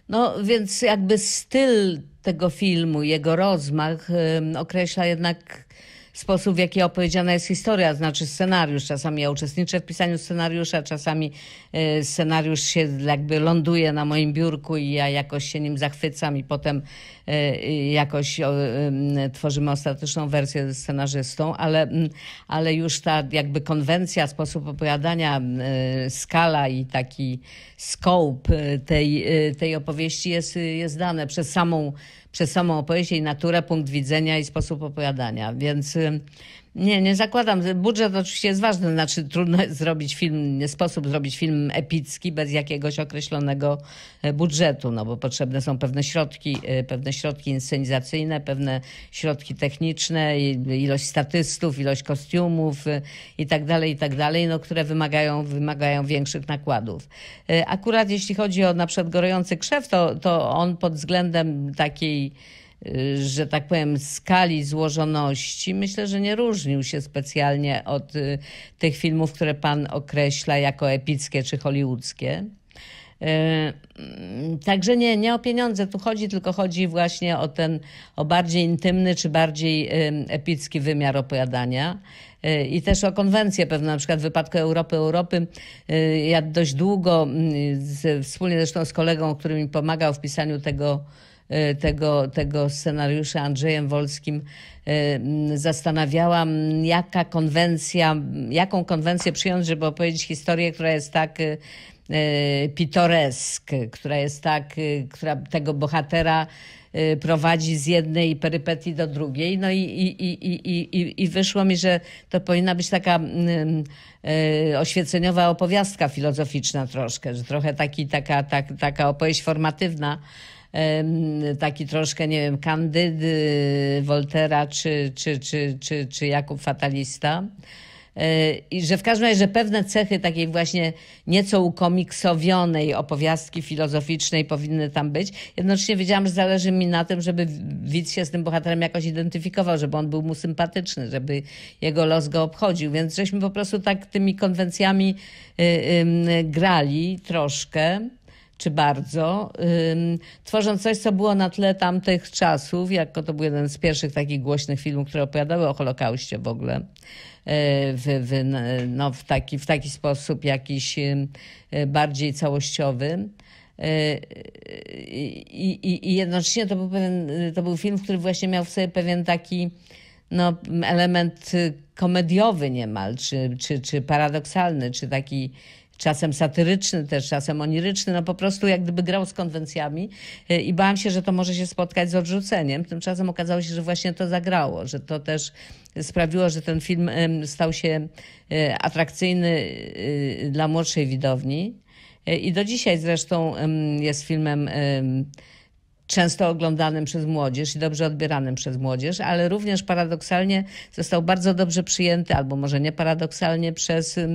No więc jakby styl tego filmu, jego rozmach określa jednak sposób, w jaki opowiedziana jest historia, znaczy scenariusz. Czasami ja uczestniczę w pisaniu scenariusza, czasami y, scenariusz się jakby ląduje na moim biurku i ja jakoś się nim zachwycam i potem y, y, jakoś tworzymy ostateczną wersję ze scenarzystą, ale, mm, ale już ta jakby konwencja, sposób opowiadania, skala i taki scope tej, tej opowieści jest, jest dane przez samą przez samą opowieść, i naturę, punkt widzenia i sposób opowiadania. Więc y, nie, nie zakładam. Budżet oczywiście jest ważny. Znaczy, trudno jest zrobić film, nie sposób zrobić film epicki bez jakiegoś określonego e, budżetu, no bo potrzebne są pewne środki, e, pewne środki inscenizacyjne, pewne środki techniczne, ilość statystów, ilość kostiumów e, i tak dalej, i tak dalej, no, które wymagają, wymagają większych nakładów. Akurat jeśli chodzi o na przykład Krzew, to, to on pod względem takiej Y, że tak powiem, skali złożoności, myślę, że nie różnił się specjalnie od y, tych filmów, które pan określa jako epickie czy hollywoodzkie. Y, mm, także nie, nie o pieniądze tu chodzi, tylko chodzi właśnie o ten, o bardziej intymny czy bardziej epicki wymiar opowiadania i też o konwencję pewną, na przykład w wypadku Europy Europy. Ja dość długo, wspólnie zresztą z kolegą, który mi pomagał w pisaniu tego tego, tego scenariusza Andrzejem Wolskim e, zastanawiałam, jaka konwencja, jaką konwencję przyjąć, żeby opowiedzieć historię, która jest tak e, e, pitoresk, która jest tak, która tego bohatera prowadzi z jednej perypetii do drugiej. No i, i, i, i, i wyszło mi, że to powinna być taka oświeceniowa opowiastka filozoficzna troszkę, że trochę taki, taka, tak, taka opowieść formatywna taki troszkę, nie wiem, Kandyd, Woltera czy, czy, czy, czy, czy Jakub Fatalista. E, I że w każdym razie, że pewne cechy takiej właśnie nieco ukomiksowionej opowiastki filozoficznej powinny tam być. Jednocześnie wiedziałam, że zależy mi na tym, żeby widz się z tym bohaterem jakoś identyfikował, żeby on był mu sympatyczny, żeby jego los go obchodził. Więc żeśmy po prostu tak tymi konwencjami y, grali troszkę czy bardzo, tworząc coś, co było na tle tamtych czasów, jako to był jeden z pierwszych takich głośnych filmów, które opowiadały o Holokauście w ogóle. E, w, w, no, w, taki, w taki sposób jakiś e, bardziej całościowy. E, I, i, I, jednocześnie to był, pewien, y, to był film, który właśnie miał w sobie pewien taki no, element y, komediowy niemal, czy, czy, czy paradoksalny, czy taki czasem satyryczny, też czasem oniryczny, no po prostu jak gdyby grał z konwencjami y, i bałam się, że to może się spotkać z odrzuceniem. Tymczasem okazało się, że właśnie to zagrało, że to też sprawiło, że ten film stał się y, atrakcyjny y, dla młodszej widowni. I do dzisiaj zresztą jest filmem często oglądanym przez młodzież i dobrze odbieranym przez młodzież, ale również paradoksalnie został bardzo dobrze przyjęty, albo może nie paradoksalnie, przez, y,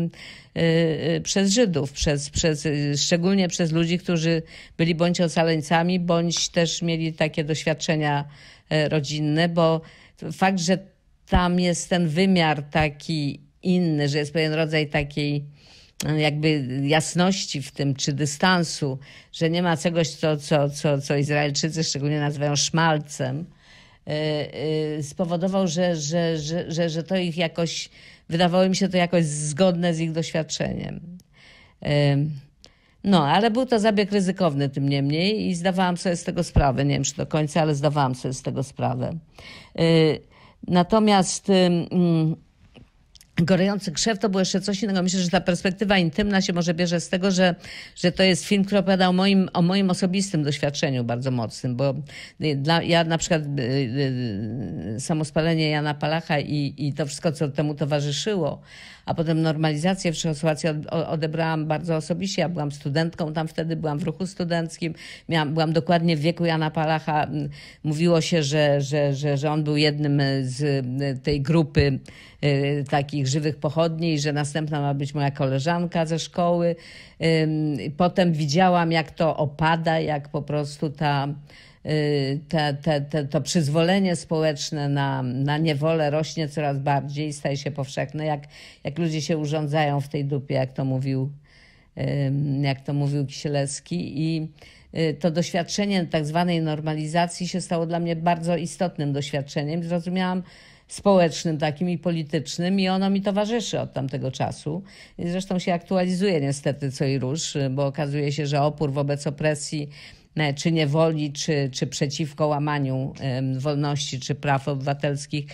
y, przez Żydów, przez, przez, y, szczególnie przez ludzi, którzy byli bądź ocaleńcami, bądź też mieli takie doświadczenia e, rodzinne, bo fakt, że tam jest ten wymiar taki inny, że jest pewien rodzaj takiej jakby jasności w tym, czy dystansu, że nie ma czegoś, co, co, co, co Izraelczycy szczególnie nazywają szmalcem, y, y, spowodował, że, że, że, że, że to ich jakoś, wydawało mi się to jakoś zgodne z ich doświadczeniem. No, ale był to zabieg ryzykowny tym niemniej i zdawałam sobie z tego sprawę. Nie wiem, czy do końca, ale zdawałam sobie z tego sprawę. Y, natomiast Gorący krzew to było jeszcze coś innego. Myślę, że ta perspektywa intymna się może bierze z tego, że, że to jest film, który opowiada o moim, o moim osobistym doświadczeniu bardzo mocnym, bo dla, ja na przykład y, y, samospalenie Jana Palacha i, i to wszystko, co temu towarzyszyło, a potem normalizację w Czechosłowacji odebrałam bardzo osobiście. Ja byłam studentką tam wtedy, byłam w ruchu studenckim, miałam, byłam dokładnie w wieku Jana Palacha. Mm, mówiło się, że, że, że, że on był jednym z y, tej grupy y, takich żywych pochodni, że następna ma być moja koleżanka ze szkoły. Potem widziałam, jak to opada, jak po prostu ta Y, te, te, te, to przyzwolenie społeczne na, na niewolę rośnie coraz bardziej i staje się powszechne. Jak, jak ludzie się urządzają w tej dupie, jak to mówił, y, jak to mówił Kisielewski i y, to doświadczenie tak zwanej normalizacji się stało dla mnie bardzo istotnym doświadczeniem. Zrozumiałam, społecznym takim i politycznym i ono mi towarzyszy od tamtego czasu. Zresztą się aktualizuje niestety co i róż, bo okazuje się, że opór wobec opresji E, czy niewoli, czy, czy przeciwko łamaniu wolności, czy praw obywatelskich,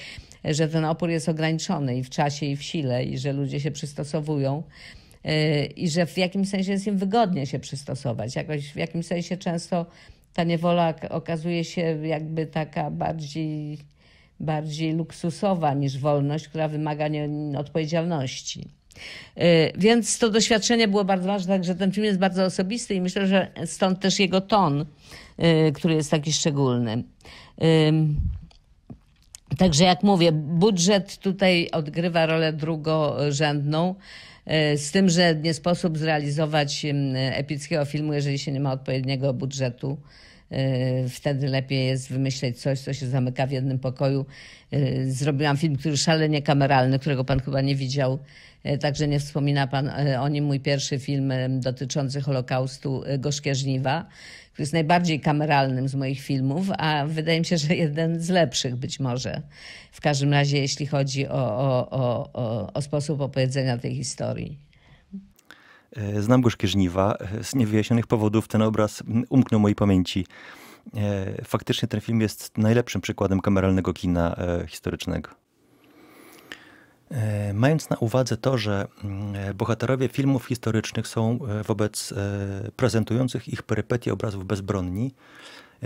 e, że ten opór jest ograniczony i w czasie, i w sile, i że ludzie się przystosowują e, i że w jakimś sensie jest im wygodnie się przystosować. Jakoś w jakimś sensie często ta niewola okazuje się jakby taka bardziej, bardziej luksusowa niż wolność, która wymaga odpowiedzialności. Y, więc to doświadczenie było bardzo ważne, także ten film jest bardzo osobisty i myślę, że stąd też jego ton, y, który jest taki szczególny. Także jak mówię, budżet tutaj odgrywa rolę drugorzędną. Y, z tym, że nie sposób zrealizować epickiego filmu, jeżeli się nie ma odpowiedniego budżetu. Wtedy lepiej jest wymyśleć coś, co się zamyka w jednym pokoju. Zrobiłam film, który szalenie kameralny, którego pan chyba nie widział E, także nie wspomina Pan e, o nim mój pierwszy film e, dotyczący Holokaustu Gorzkie Żniwa, który jest najbardziej kameralnym z moich filmów, a wydaje mi się, że jeden z lepszych być może. W każdym razie, jeśli chodzi o, o, o, o sposób opowiedzenia tej historii. Znam Gorzkie Żniwa. Z niewyjaśnionych powodów ten obraz umknął mojej pamięci. Faktycznie ten film jest najlepszym przykładem kameralnego kina historycznego. E, mając na uwadze to, że mm, e, bohaterowie filmów historycznych są e, wobec prezentujących ich perypetie obrazów bezbronni,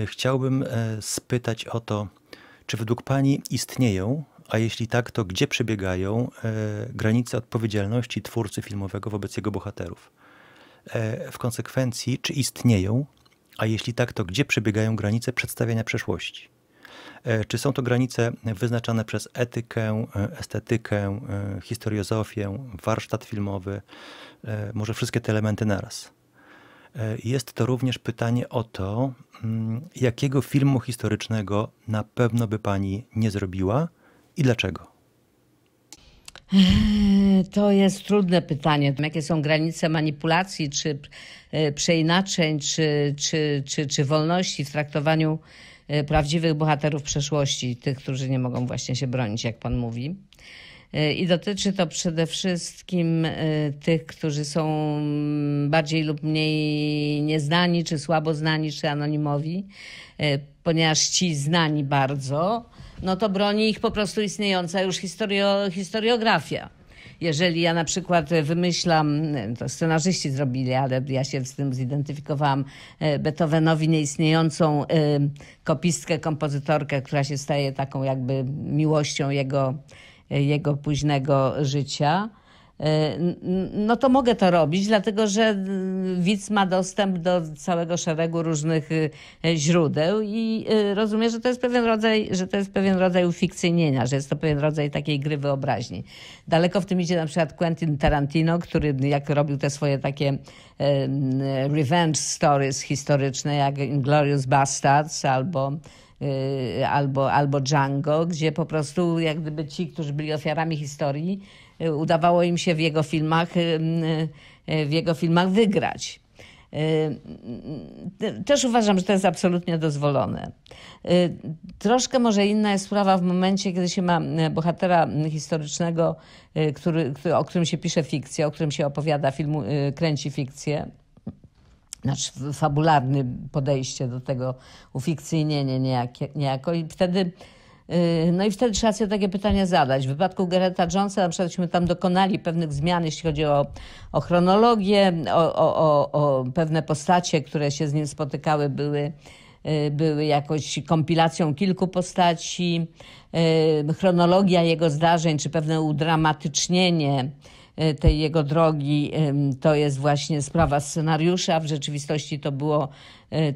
chciałbym spytać o to, czy według Pani istnieją, a jeśli tak, to gdzie przebiegają granice odpowiedzialności twórcy filmowego wobec jego bohaterów? W konsekwencji, czy istnieją, a jeśli tak, to gdzie przebiegają granice przedstawiania przeszłości? E, czy są to granice wyznaczane przez etykę, e, estetykę, e, historiozofię, warsztat filmowy, może wszystkie te elementy naraz? Jest to również pytanie o to, mm, jakiego filmu historycznego na pewno by pani nie zrobiła i dlaczego? Eee, to jest trudne pytanie. Jakie są granice manipulacji, czy przeinaczeń, czy, czy, czy, czy wolności w traktowaniu E, prawdziwych bohaterów przeszłości, tych, którzy nie mogą właśnie się bronić, jak pan mówi. E, I dotyczy to przede wszystkim e, tych, którzy są mm, bardziej lub mniej nieznani, czy słabo znani, czy anonimowi, ponieważ ci znani bardzo, no to broni ich po prostu istniejąca już historio, historiografia jeżeli ja na przykład wymyślam, to scenarzyści zrobili, ale ja się z tym zidentyfikowałam, e, Beethovenowi nieistniejącą e, kopistkę, kompozytorkę, która się staje taką jakby miłością jego, e, jego późnego życia. E, no to mogę to robić, dlatego że e, widz ma dostęp do całego szeregu różnych e, źródeł i rozumie, że to jest pewien rodzaj, że to jest pewien rodzaj ufikcyjnienia, że jest to pewien rodzaj takiej gry wyobraźni. Daleko w tym idzie na przykład Quentin Tarantino, który jak robił te swoje takie revenge stories historyczne, jak Inglorious Bastards albo albo, albo Django, gdzie po prostu jak gdyby ci, którzy byli ofiarami historii, Y, udawało im się w jego filmach, y, y, w jego filmach wygrać. Też uważam, że to jest absolutnie dozwolone. Troszkę może inna jest sprawa w momencie, kiedy się ma bohatera historycznego, który, o którym się pisze fikcję, o którym się opowiada, filmu, kręci fikcję. Znaczy fabularne podejście do tego ufikcyjnienie niejako. I wtedy Yy, no i wtedy trzeba sobie takie pytania zadać. W wypadku Gereta Jonesa na przykładśmy tam dokonali pewnych zmian, jeśli chodzi o, o chronologię, o, o, o pewne postacie, które się z nim spotykały, były yy, były jakoś kompilacją kilku postaci, yy, chronologia jego zdarzeń, czy pewne udramatycznienie tej jego drogi, to jest właśnie sprawa scenariusza. W rzeczywistości to było,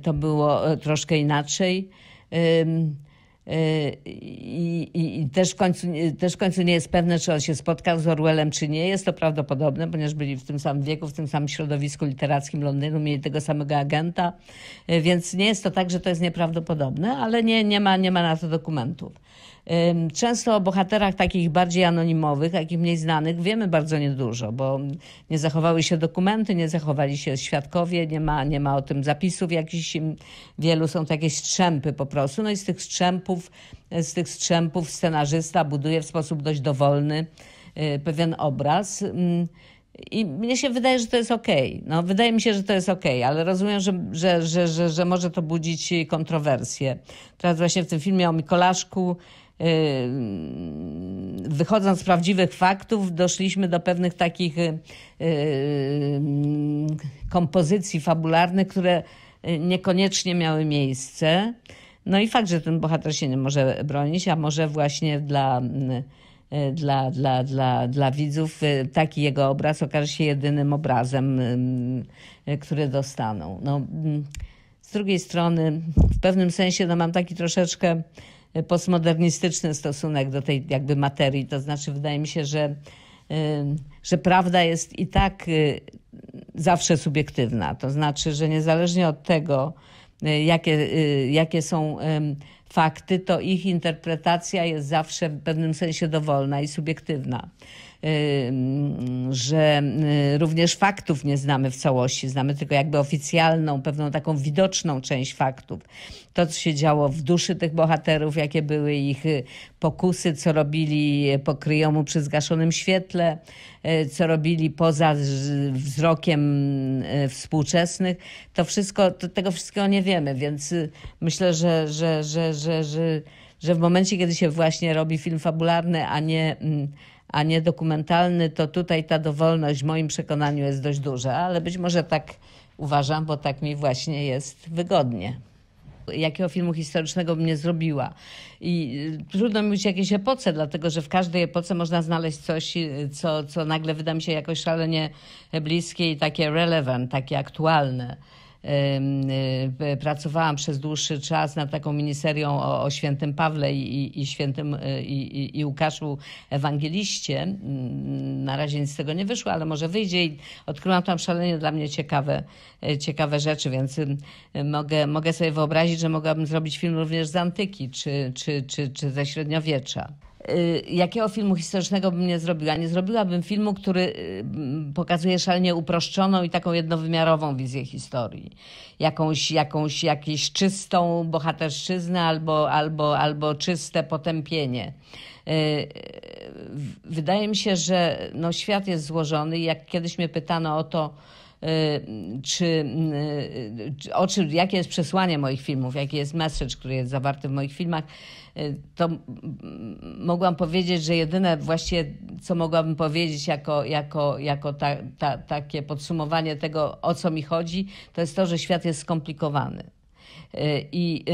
to było troszkę inaczej. I, i, i, też, w końcu, też w końcu nie jest pewne, czy on się spotkał z Orwellem, czy nie. Jest to prawdopodobne, ponieważ byli w tym samym wieku, w tym samym środowisku literackim Londynu, mieli tego samego agenta, e, więc nie jest to tak, że to jest nieprawdopodobne, ale nie, nie, ma, nie ma na to dokumentów. Często o bohaterach takich bardziej anonimowych, takich mniej znanych, wiemy bardzo niedużo, bo nie zachowały się dokumenty, nie zachowali się świadkowie, nie ma, nie ma o tym zapisów jakichś. Wielu są to jakieś strzępy po prostu. No i z tych strzępów, z tych strzępów scenarzysta buduje w sposób dość dowolny y, pewien obraz. I mnie się wydaje, że to jest okej. Okay. No, wydaje mi się, że to jest okej, okay, ale rozumiem, że, że, że, że, że może to budzić kontrowersje. Teraz właśnie w tym filmie o Mikolaszku wychodząc z prawdziwych faktów, doszliśmy do pewnych takich y, y, kompozycji fabularnych, które y, niekoniecznie miały miejsce. No i fakt, że ten bohater się nie może bronić, a może właśnie dla, dla, dla, dla, dla widzów taki jego obraz okaże się jedynym obrazem, który dostaną. No, mm, z drugiej strony, w pewnym sensie no, mam taki troszeczkę Y, postmodernistyczny stosunek do tej jakby materii. To znaczy, wydaje mi się, że, y, że prawda jest i tak y, zawsze subiektywna. To znaczy, że niezależnie od tego, jakie, jakie są fakty, to ich interpretacja jest zawsze w pewnym sensie dowolna i subiektywna że y, również faktów nie znamy w całości, znamy tylko jakby oficjalną, pewną taką widoczną część faktów. To, co się działo w duszy tych bohaterów, jakie były ich y, pokusy, co robili po kryjomu przy zgaszonym świetle, y, co robili poza wzrokiem współczesnych, to wszystko, to tego wszystkiego nie wiemy, więc myślę, że, że, że, że, że, że w momencie, kiedy się właśnie robi film fabularny, a nie mm, a nie dokumentalny, to tutaj ta dowolność w moim przekonaniu jest dość duża, ale być może tak uważam, bo tak mi właśnie jest wygodnie jakiego filmu historycznego bym nie zrobiła. I y, trudno mówić o jakiejś epoce, dlatego że w każdej epoce można znaleźć coś, y, co, co nagle wyda mi się jakoś szalenie bliskie i takie relevant, takie aktualne pracowałam przez dłuższy czas nad taką miniserią o, o świętym Pawle i, i świętym e, i, i, i Łukaszu Ewangeliście. Na razie nic z tego nie wyszło, ale może wyjdzie i odkryłam tam szalenie dla mnie ciekawe, e, ciekawe rzeczy, więc mogę, mogę sobie wyobrazić, że mogłabym zrobić film również z antyki czy, czy, czy, czy ze średniowiecza. Y, jakiego filmu historycznego bym nie zrobiła? Nie zrobiłabym filmu, który y, pokazuje szalenie uproszczoną i taką jednowymiarową wizję historii. Jakąś, jakąś jakieś czystą bohaterszczyznę albo, albo, albo czyste potępienie. Y, wydaje mi się, że no, świat jest złożony i jak kiedyś mnie pytano o to, czy, o czym, jakie jest przesłanie moich filmów, jaki jest message, który jest zawarty w moich filmach, Y, to mogłam powiedzieć, że jedyne właśnie, co mogłabym powiedzieć jako, jako, jako ta, ta, takie podsumowanie tego, o co mi chodzi, to jest to, że świat jest skomplikowany. Y, I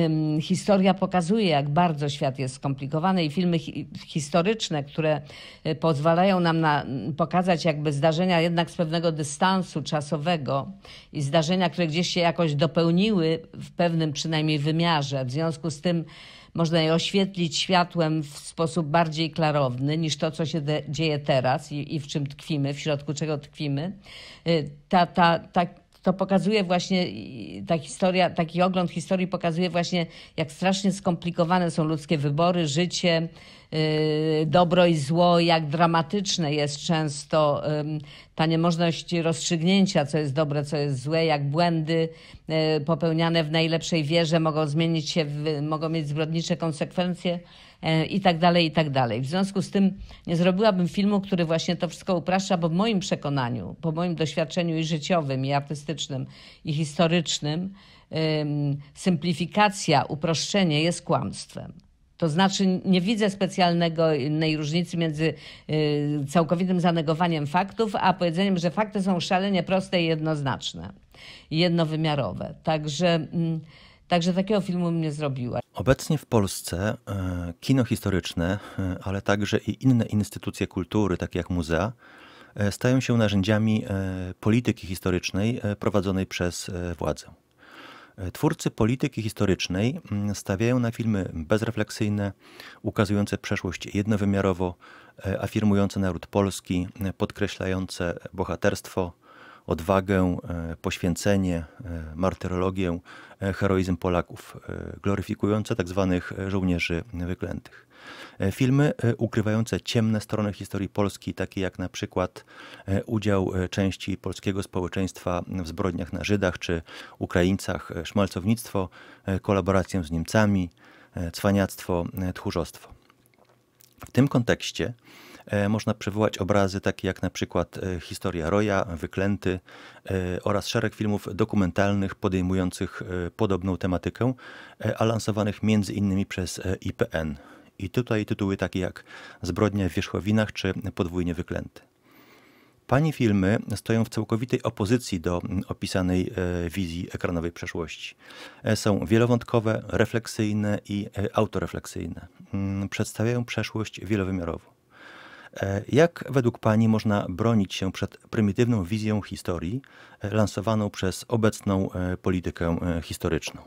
historia pokazuje, jak bardzo świat jest skomplikowany, i filmy historyczne, które y, pozwalają nam na, pokazać jakby zdarzenia jednak z pewnego dystansu czasowego i zdarzenia, które gdzieś się jakoś dopełniły w pewnym przynajmniej wymiarze. W związku z tym można je oświetlić światłem w sposób bardziej klarowny niż to, co się dzieje teraz i, i w czym tkwimy, w środku czego tkwimy. Y, ta, ta, ta, to pokazuje właśnie, ta historia, taki ogląd historii pokazuje właśnie, jak strasznie skomplikowane są ludzkie wybory, życie, Y, dobro i zło, jak dramatyczne jest często ta niemożność rozstrzygnięcia, co jest dobre, co jest złe, jak błędy y, popełniane w najlepszej wierze mogą zmienić się, mogą mieć zbrodnicze konsekwencje e, i tak dalej, i tak dalej. W związku z tym nie zrobiłabym filmu, który właśnie to wszystko upraszcza, bo w moim przekonaniu, po moim doświadczeniu i życiowym, i artystycznym, i historycznym, symplifikacja, uproszczenie jest kłamstwem. To znaczy nie widzę specjalnej różnicy między y, całkowitym zanegowaniem faktów, a powiedzeniem, że fakty są szalenie proste i jednoznaczne, jednowymiarowe. Także, mm, także takiego filmu mnie zrobiła. Obecnie w Polsce e, kino historyczne, e, ale także i inne instytucje kultury, takie jak muzea, e, stają się narzędziami polityki historycznej prowadzonej przez władzę. E, twórcy polityki historycznej mm, stawiają na filmy bezrefleksyjne, ukazujące przeszłość jednowymiarowo, e, afirmujące naród polski, e, podkreślające bohaterstwo, odwagę, poświęcenie, martyrologię, heroizm Polaków, gloryfikujące tzw. Tak żołnierzy wyklętych. E, filmy e, ukrywające ciemne strony historii Polski, takie jak na przykład e, udział części polskiego społeczeństwa w zbrodniach na Żydach czy Ukraińcach, szmalcownictwo, kolaborację z Niemcami, cwaniactwo, tchórzostwo. W tym kontekście można przywołać obrazy takie jak na przykład Historia Roja, Wyklęty oraz szereg filmów dokumentalnych podejmujących podobną tematykę, a lansowanych między innymi przez IPN, i tutaj tytuły takie jak Zbrodnia w Wierzchowinach czy Podwójnie Wyklęty. Pani filmy stoją w całkowitej opozycji do mm, opisanej e, wizji ekranowej przeszłości. E, są wielowątkowe, refleksyjne i e, autorefleksyjne. Mm, przedstawiają przeszłość wielowymiarową. E, jak według Pani można bronić się przed prymitywną wizją historii e, lansowaną przez obecną e, politykę historyczną?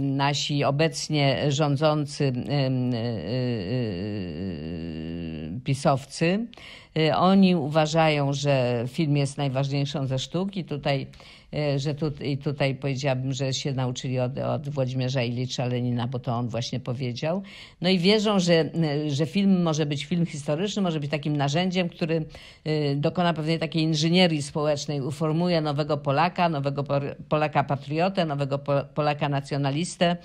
Nasi obecnie rządzący pisowcy Y, oni uważają, że film jest najważniejszą ze sztuki. Tutaj, y, że tu, i tutaj powiedziałabym, że się nauczyli od, od Włodzimierza Ilicza Lenina, bo to on właśnie powiedział. No i wierzą, że, y, że film może być film historyczny, może być takim narzędziem, który dokona pewnej takiej inżynierii społecznej, uformuje nowego Polaka, nowego Polaka patriotę, nowego Polaka nacjonalistę,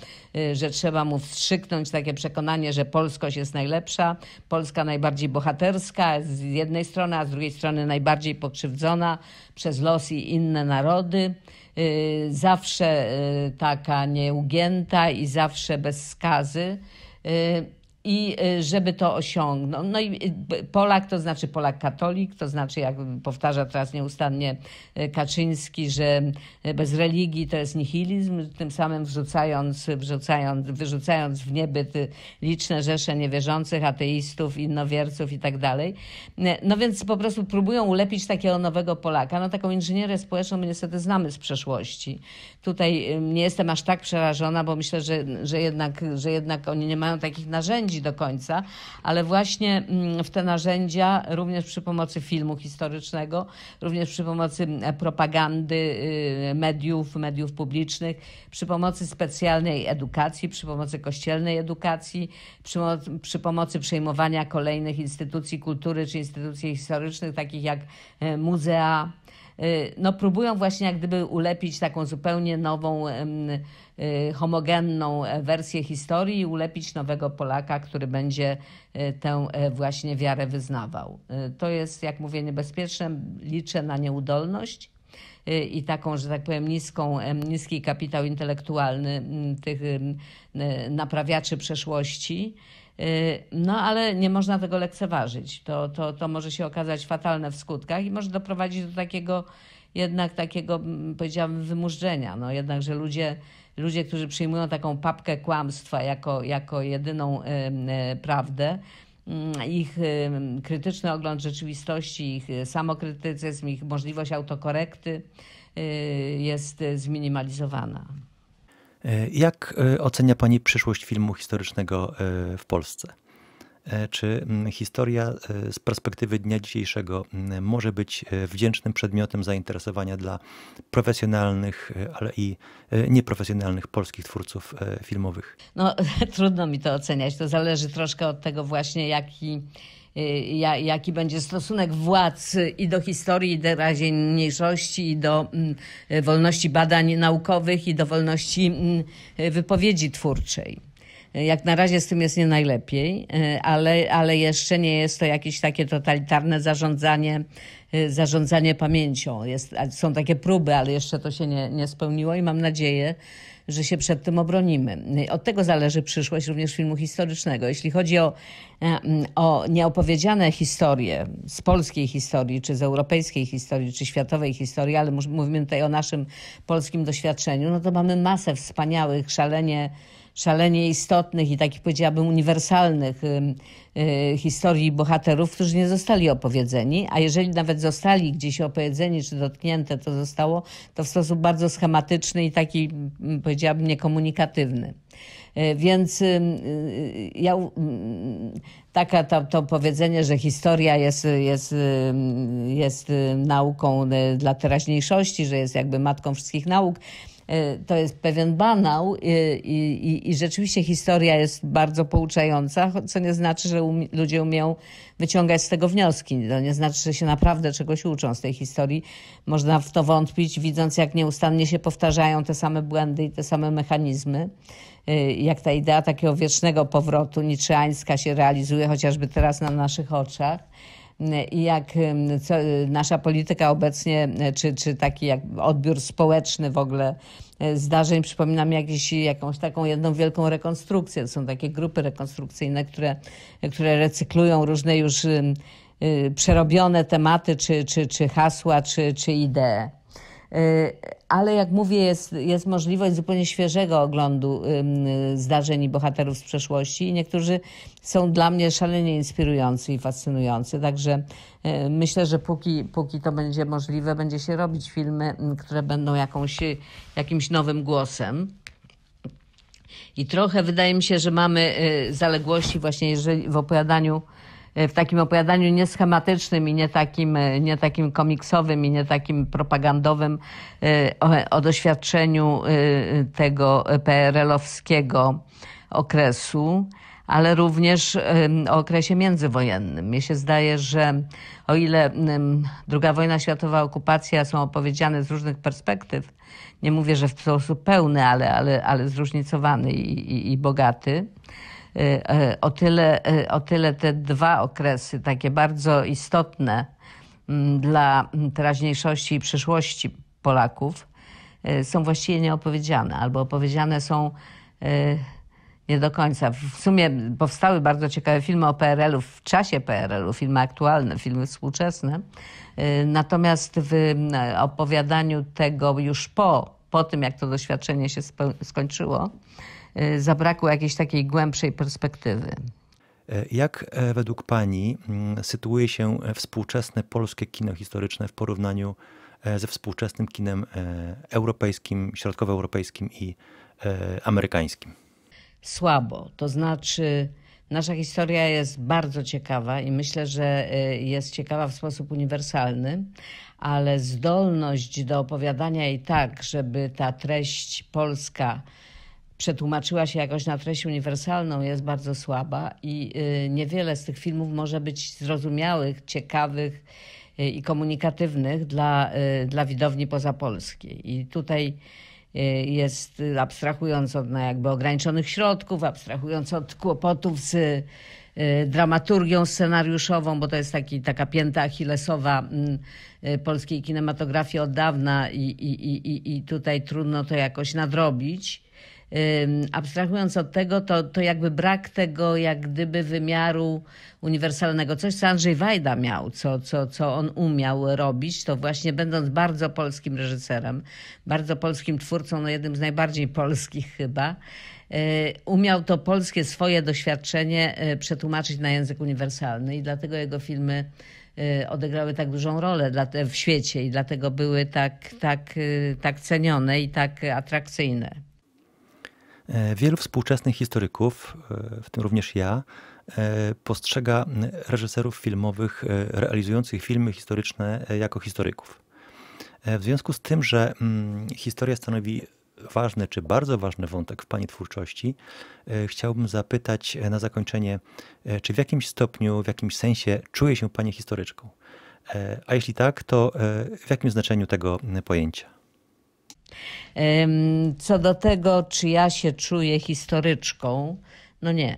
że trzeba mu wstrzyknąć takie przekonanie, że polskość jest najlepsza, Polska najbardziej bohaterska, jednej strony, a z drugiej strony najbardziej pokrzywdzona przez los i inne narody. Y, zawsze y, taka nieugięta i zawsze bez skazy. Y, i y, żeby to osiągnął. No i y, Polak to znaczy Polak katolik, to znaczy, jak powtarza teraz nieustannie y, Kaczyński, że bez religii to jest nihilizm, tym samym wrzucając, wrzucając, wyrzucając w niebyt liczne rzesze niewierzących, ateistów, innowierców i tak dalej. No więc po prostu próbują ulepić takiego nowego Polaka. No taką inżynierię społeczną my niestety znamy z przeszłości. Tutaj nie jestem aż tak przerażona, bo myślę, że, że, jednak, że jednak oni nie mają takich narzędzi, do końca, ale właśnie mm, w te narzędzia, również przy pomocy filmu historycznego, również przy pomocy e, propagandy y, mediów, mediów publicznych, przy pomocy specjalnej edukacji, przy pomocy kościelnej edukacji, przy, przy pomocy przejmowania kolejnych instytucji kultury czy instytucji historycznych, takich jak e, muzea, Y, no próbują właśnie jak gdyby ulepić taką zupełnie nową, y, homogenną e, wersję historii i ulepić nowego Polaka, który będzie e, tę e, właśnie wiarę wyznawał. Y, to jest, jak mówię, niebezpieczne. Liczę na nieudolność i taką, że tak powiem, niską, niski kapitał intelektualny tych naprawiaczy przeszłości. Y, no ale nie można tego lekceważyć. To, to, to może się okazać fatalne w skutkach i może doprowadzić do takiego jednak takiego, powiedziałabym, wymurzczenia. No jednakże ludzie, ludzie, którzy przyjmują taką papkę kłamstwa jako, jako jedyną e, prawdę, mm, ich krytyczny ogląd rzeczywistości, ich e, samokrytycyzm, ich możliwość autokorekty y, jest e, zminimalizowana. E, jak e, ocenia Pani przyszłość filmu historycznego e, w Polsce? Czy mm, historia z perspektywy dnia dzisiejszego mm, może być wdzięcznym przedmiotem zainteresowania dla profesjonalnych, ale i nieprofesjonalnych polskich twórców filmowych? No, trudno mi to oceniać. To zależy troszkę od tego właśnie, jaki Y, jaki będzie stosunek władz i do historii, i do mniejszości, i do mm, wolności badań naukowych, i do wolności mm, wypowiedzi twórczej. Jak na razie z tym jest nie najlepiej, y, ale, ale jeszcze nie jest to jakieś takie totalitarne zarządzanie, y, zarządzanie pamięcią. Jest, są takie próby, ale jeszcze to się nie, nie spełniło i mam nadzieję, że się przed tym obronimy. Od tego zależy przyszłość również filmu historycznego. Jeśli chodzi o, o nieopowiedziane historie z polskiej historii, czy z europejskiej historii, czy światowej historii, ale mówimy tutaj o naszym polskim doświadczeniu, no to mamy masę wspaniałych, szalenie szalenie istotnych i takich powiedziałabym uniwersalnych y, historii bohaterów, którzy nie zostali opowiedzeni, a jeżeli nawet zostali gdzieś opowiedzeni czy dotknięte to zostało, to w sposób bardzo schematyczny i taki powiedziałabym niekomunikatywny. Y, więc y, ja, taka to, to powiedzenie, że historia jest, jest, jest nauką dla teraźniejszości, że jest jakby matką wszystkich nauk, E, to jest pewien banał e, i, i, i, rzeczywiście historia jest bardzo pouczająca, co nie znaczy, że ludzie umieją wyciągać z tego wnioski. To nie znaczy, że się naprawdę czegoś uczą z tej historii. Można w to wątpić, widząc jak nieustannie się powtarzają te same błędy i te same mechanizmy. E, jak ta idea takiego wiecznego powrotu niczyańska się realizuje chociażby teraz na naszych oczach jak e, nasza polityka obecnie, e, czy, czy taki jak odbiór społeczny w ogóle e, zdarzeń, przypomina mi jakieś, jakąś taką jedną wielką rekonstrukcję. są takie grupy rekonstrukcyjne, które, które recyklują różne już y, przerobione tematy, czy, czy, czy hasła, czy, czy idee. E, ale jak mówię, jest, jest możliwość zupełnie świeżego oglądu zdarzeń i bohaterów z przeszłości i niektórzy są dla mnie szalenie inspirujący i fascynujący, także e, myślę, że póki, póki to będzie możliwe, będzie się robić filmy, które będą jakąś, jakimś nowym głosem. I trochę wydaje mi się, że mamy y, zaległości właśnie jeżeli w opowiadaniu E, w takim opowiadaniu nieschematycznym i nie takim, e, nie takim komiksowym i nie takim propagandowym e, o, o doświadczeniu tego PRL-owskiego okresu ale również o okresie międzywojennym. Mnie się zdaje, że o ile II wojna światowa, okupacja są opowiedziane z różnych perspektyw, nie mówię, że w sposób pełny, ale, ale, ale zróżnicowany i, i, i bogaty, Y, y, o tyle, y, o tyle te dwa okresy, takie bardzo istotne mm, dla mm, teraźniejszości i przyszłości Polaków, są właściwie nieopowiedziane albo opowiedziane są nie do końca. W sumie powstały bardzo ciekawe filmy o PRL-u w czasie PRL-u, filmy aktualne, filmy współczesne. Natomiast w opowiadaniu tego już po, po tym, jak to doświadczenie się skończyło, Y, zabrakło jakiejś takiej głębszej perspektywy. E, jak e, według Pani mm, sytuuje się współczesne polskie kino historyczne w porównaniu e, ze współczesnym kinem europejskim, środkowoeuropejskim i amerykańskim? Słabo. To znaczy, nasza historia jest bardzo ciekawa i myślę, że jest ciekawa w sposób uniwersalny, ale zdolność do opowiadania jej tak, żeby ta treść polska przetłumaczyła się jakoś na treść uniwersalną, jest bardzo słaba i y, niewiele z tych filmów może być zrozumiałych, ciekawych y, i komunikatywnych dla, y, dla widowni pozapolskiej. I tutaj jest, abstrahując od no jakby ograniczonych środków, abstrahując od kłopotów z dramaturgią scenariuszową, bo to jest taki, taka pięta achillesowa mm, polskiej kinematografii od dawna i, i, i, i tutaj trudno to jakoś nadrobić Abstrahując od tego, to, to jakby brak tego jak gdyby wymiaru uniwersalnego. Coś, co Andrzej Wajda miał, co, co, co on umiał robić, to właśnie będąc bardzo polskim reżyserem, bardzo polskim twórcą, no jednym z najbardziej polskich chyba, y, umiał to polskie swoje doświadczenie y, przetłumaczyć na język uniwersalny i dlatego jego filmy y, odegrały tak dużą rolę w świecie i dlatego były tak, tak, tak cenione i tak atrakcyjne. E, wielu współczesnych historyków, e, w tym również ja, e, postrzega reżyserów filmowych realizujących filmy historyczne jako historyków. W związku z tym, że mm, historia stanowi ważny czy bardzo ważny wątek w Pani twórczości, chciałbym zapytać na zakończenie, czy w jakimś stopniu, w jakimś sensie czuje się Pani historyczką? A jeśli tak, to w jakim znaczeniu tego pojęcia? Co do tego, czy ja się czuję historyczką, no nie.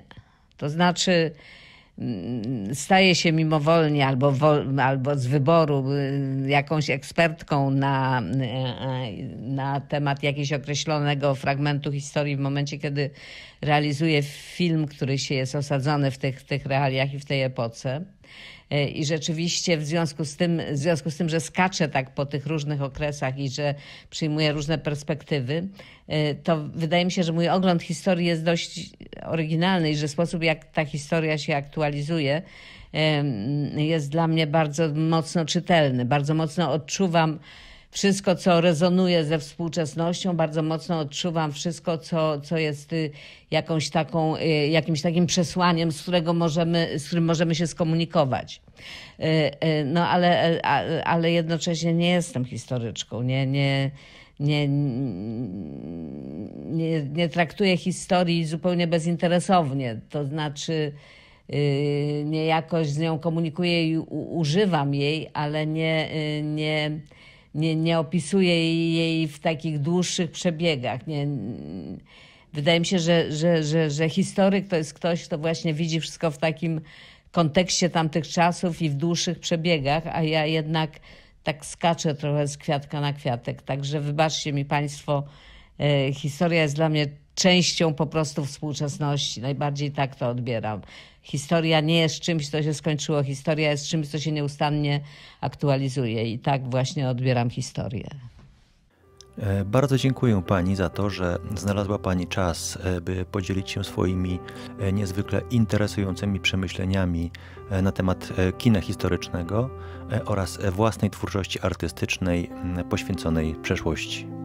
To znaczy, mm, staję się mimowolnie albo, albo z wyboru y, jakąś ekspertką na, y, y, na temat jakiegoś określonego fragmentu historii w momencie, kiedy realizuję film, który się jest osadzony w tych, tych realiach i w tej epoce E, I rzeczywiście w związku z tym, w związku z tym, że skaczę tak po tych różnych okresach i że przyjmuję różne perspektywy, e, to wydaje mi się, że mój ogląd historii jest dość oryginalny i że sposób, jak ta historia się aktualizuje, jest dla mnie bardzo mocno czytelny. Bardzo mocno odczuwam wszystko, co rezonuje ze współczesnością, bardzo mocno odczuwam wszystko, co, co jest y, jakąś taką, y, jakimś takim przesłaniem, z, którego możemy, z którym możemy się skomunikować. Y, no ale, e, ale jednocześnie nie jestem historyczką, nie, nie, nie, nie, nie traktuję historii zupełnie bezinteresownie, to znaczy nie jakoś z nią komunikuję i używam jej, ale nie, nie nie, nie opisuję jej w takich dłuższych przebiegach. Nie, wydaje mi się, że, że, że, że historyk to jest ktoś, kto właśnie widzi wszystko w takim kontekście tamtych czasów i w dłuższych przebiegach, a ja jednak tak skaczę trochę z kwiatka na kwiatek. Także wybaczcie mi Państwo, e, historia jest dla mnie częścią po prostu współczesności. Najbardziej tak to odbieram. Historia nie jest czymś, co się skończyło. Historia jest czymś, co się nieustannie aktualizuje. I tak właśnie odbieram historię. E, bardzo dziękuję Pani za to, że znalazła Pani czas, e, by podzielić się swoimi e, niezwykle interesującymi przemyśleniami na temat kina historycznego oraz własnej twórczości artystycznej poświęconej przeszłości.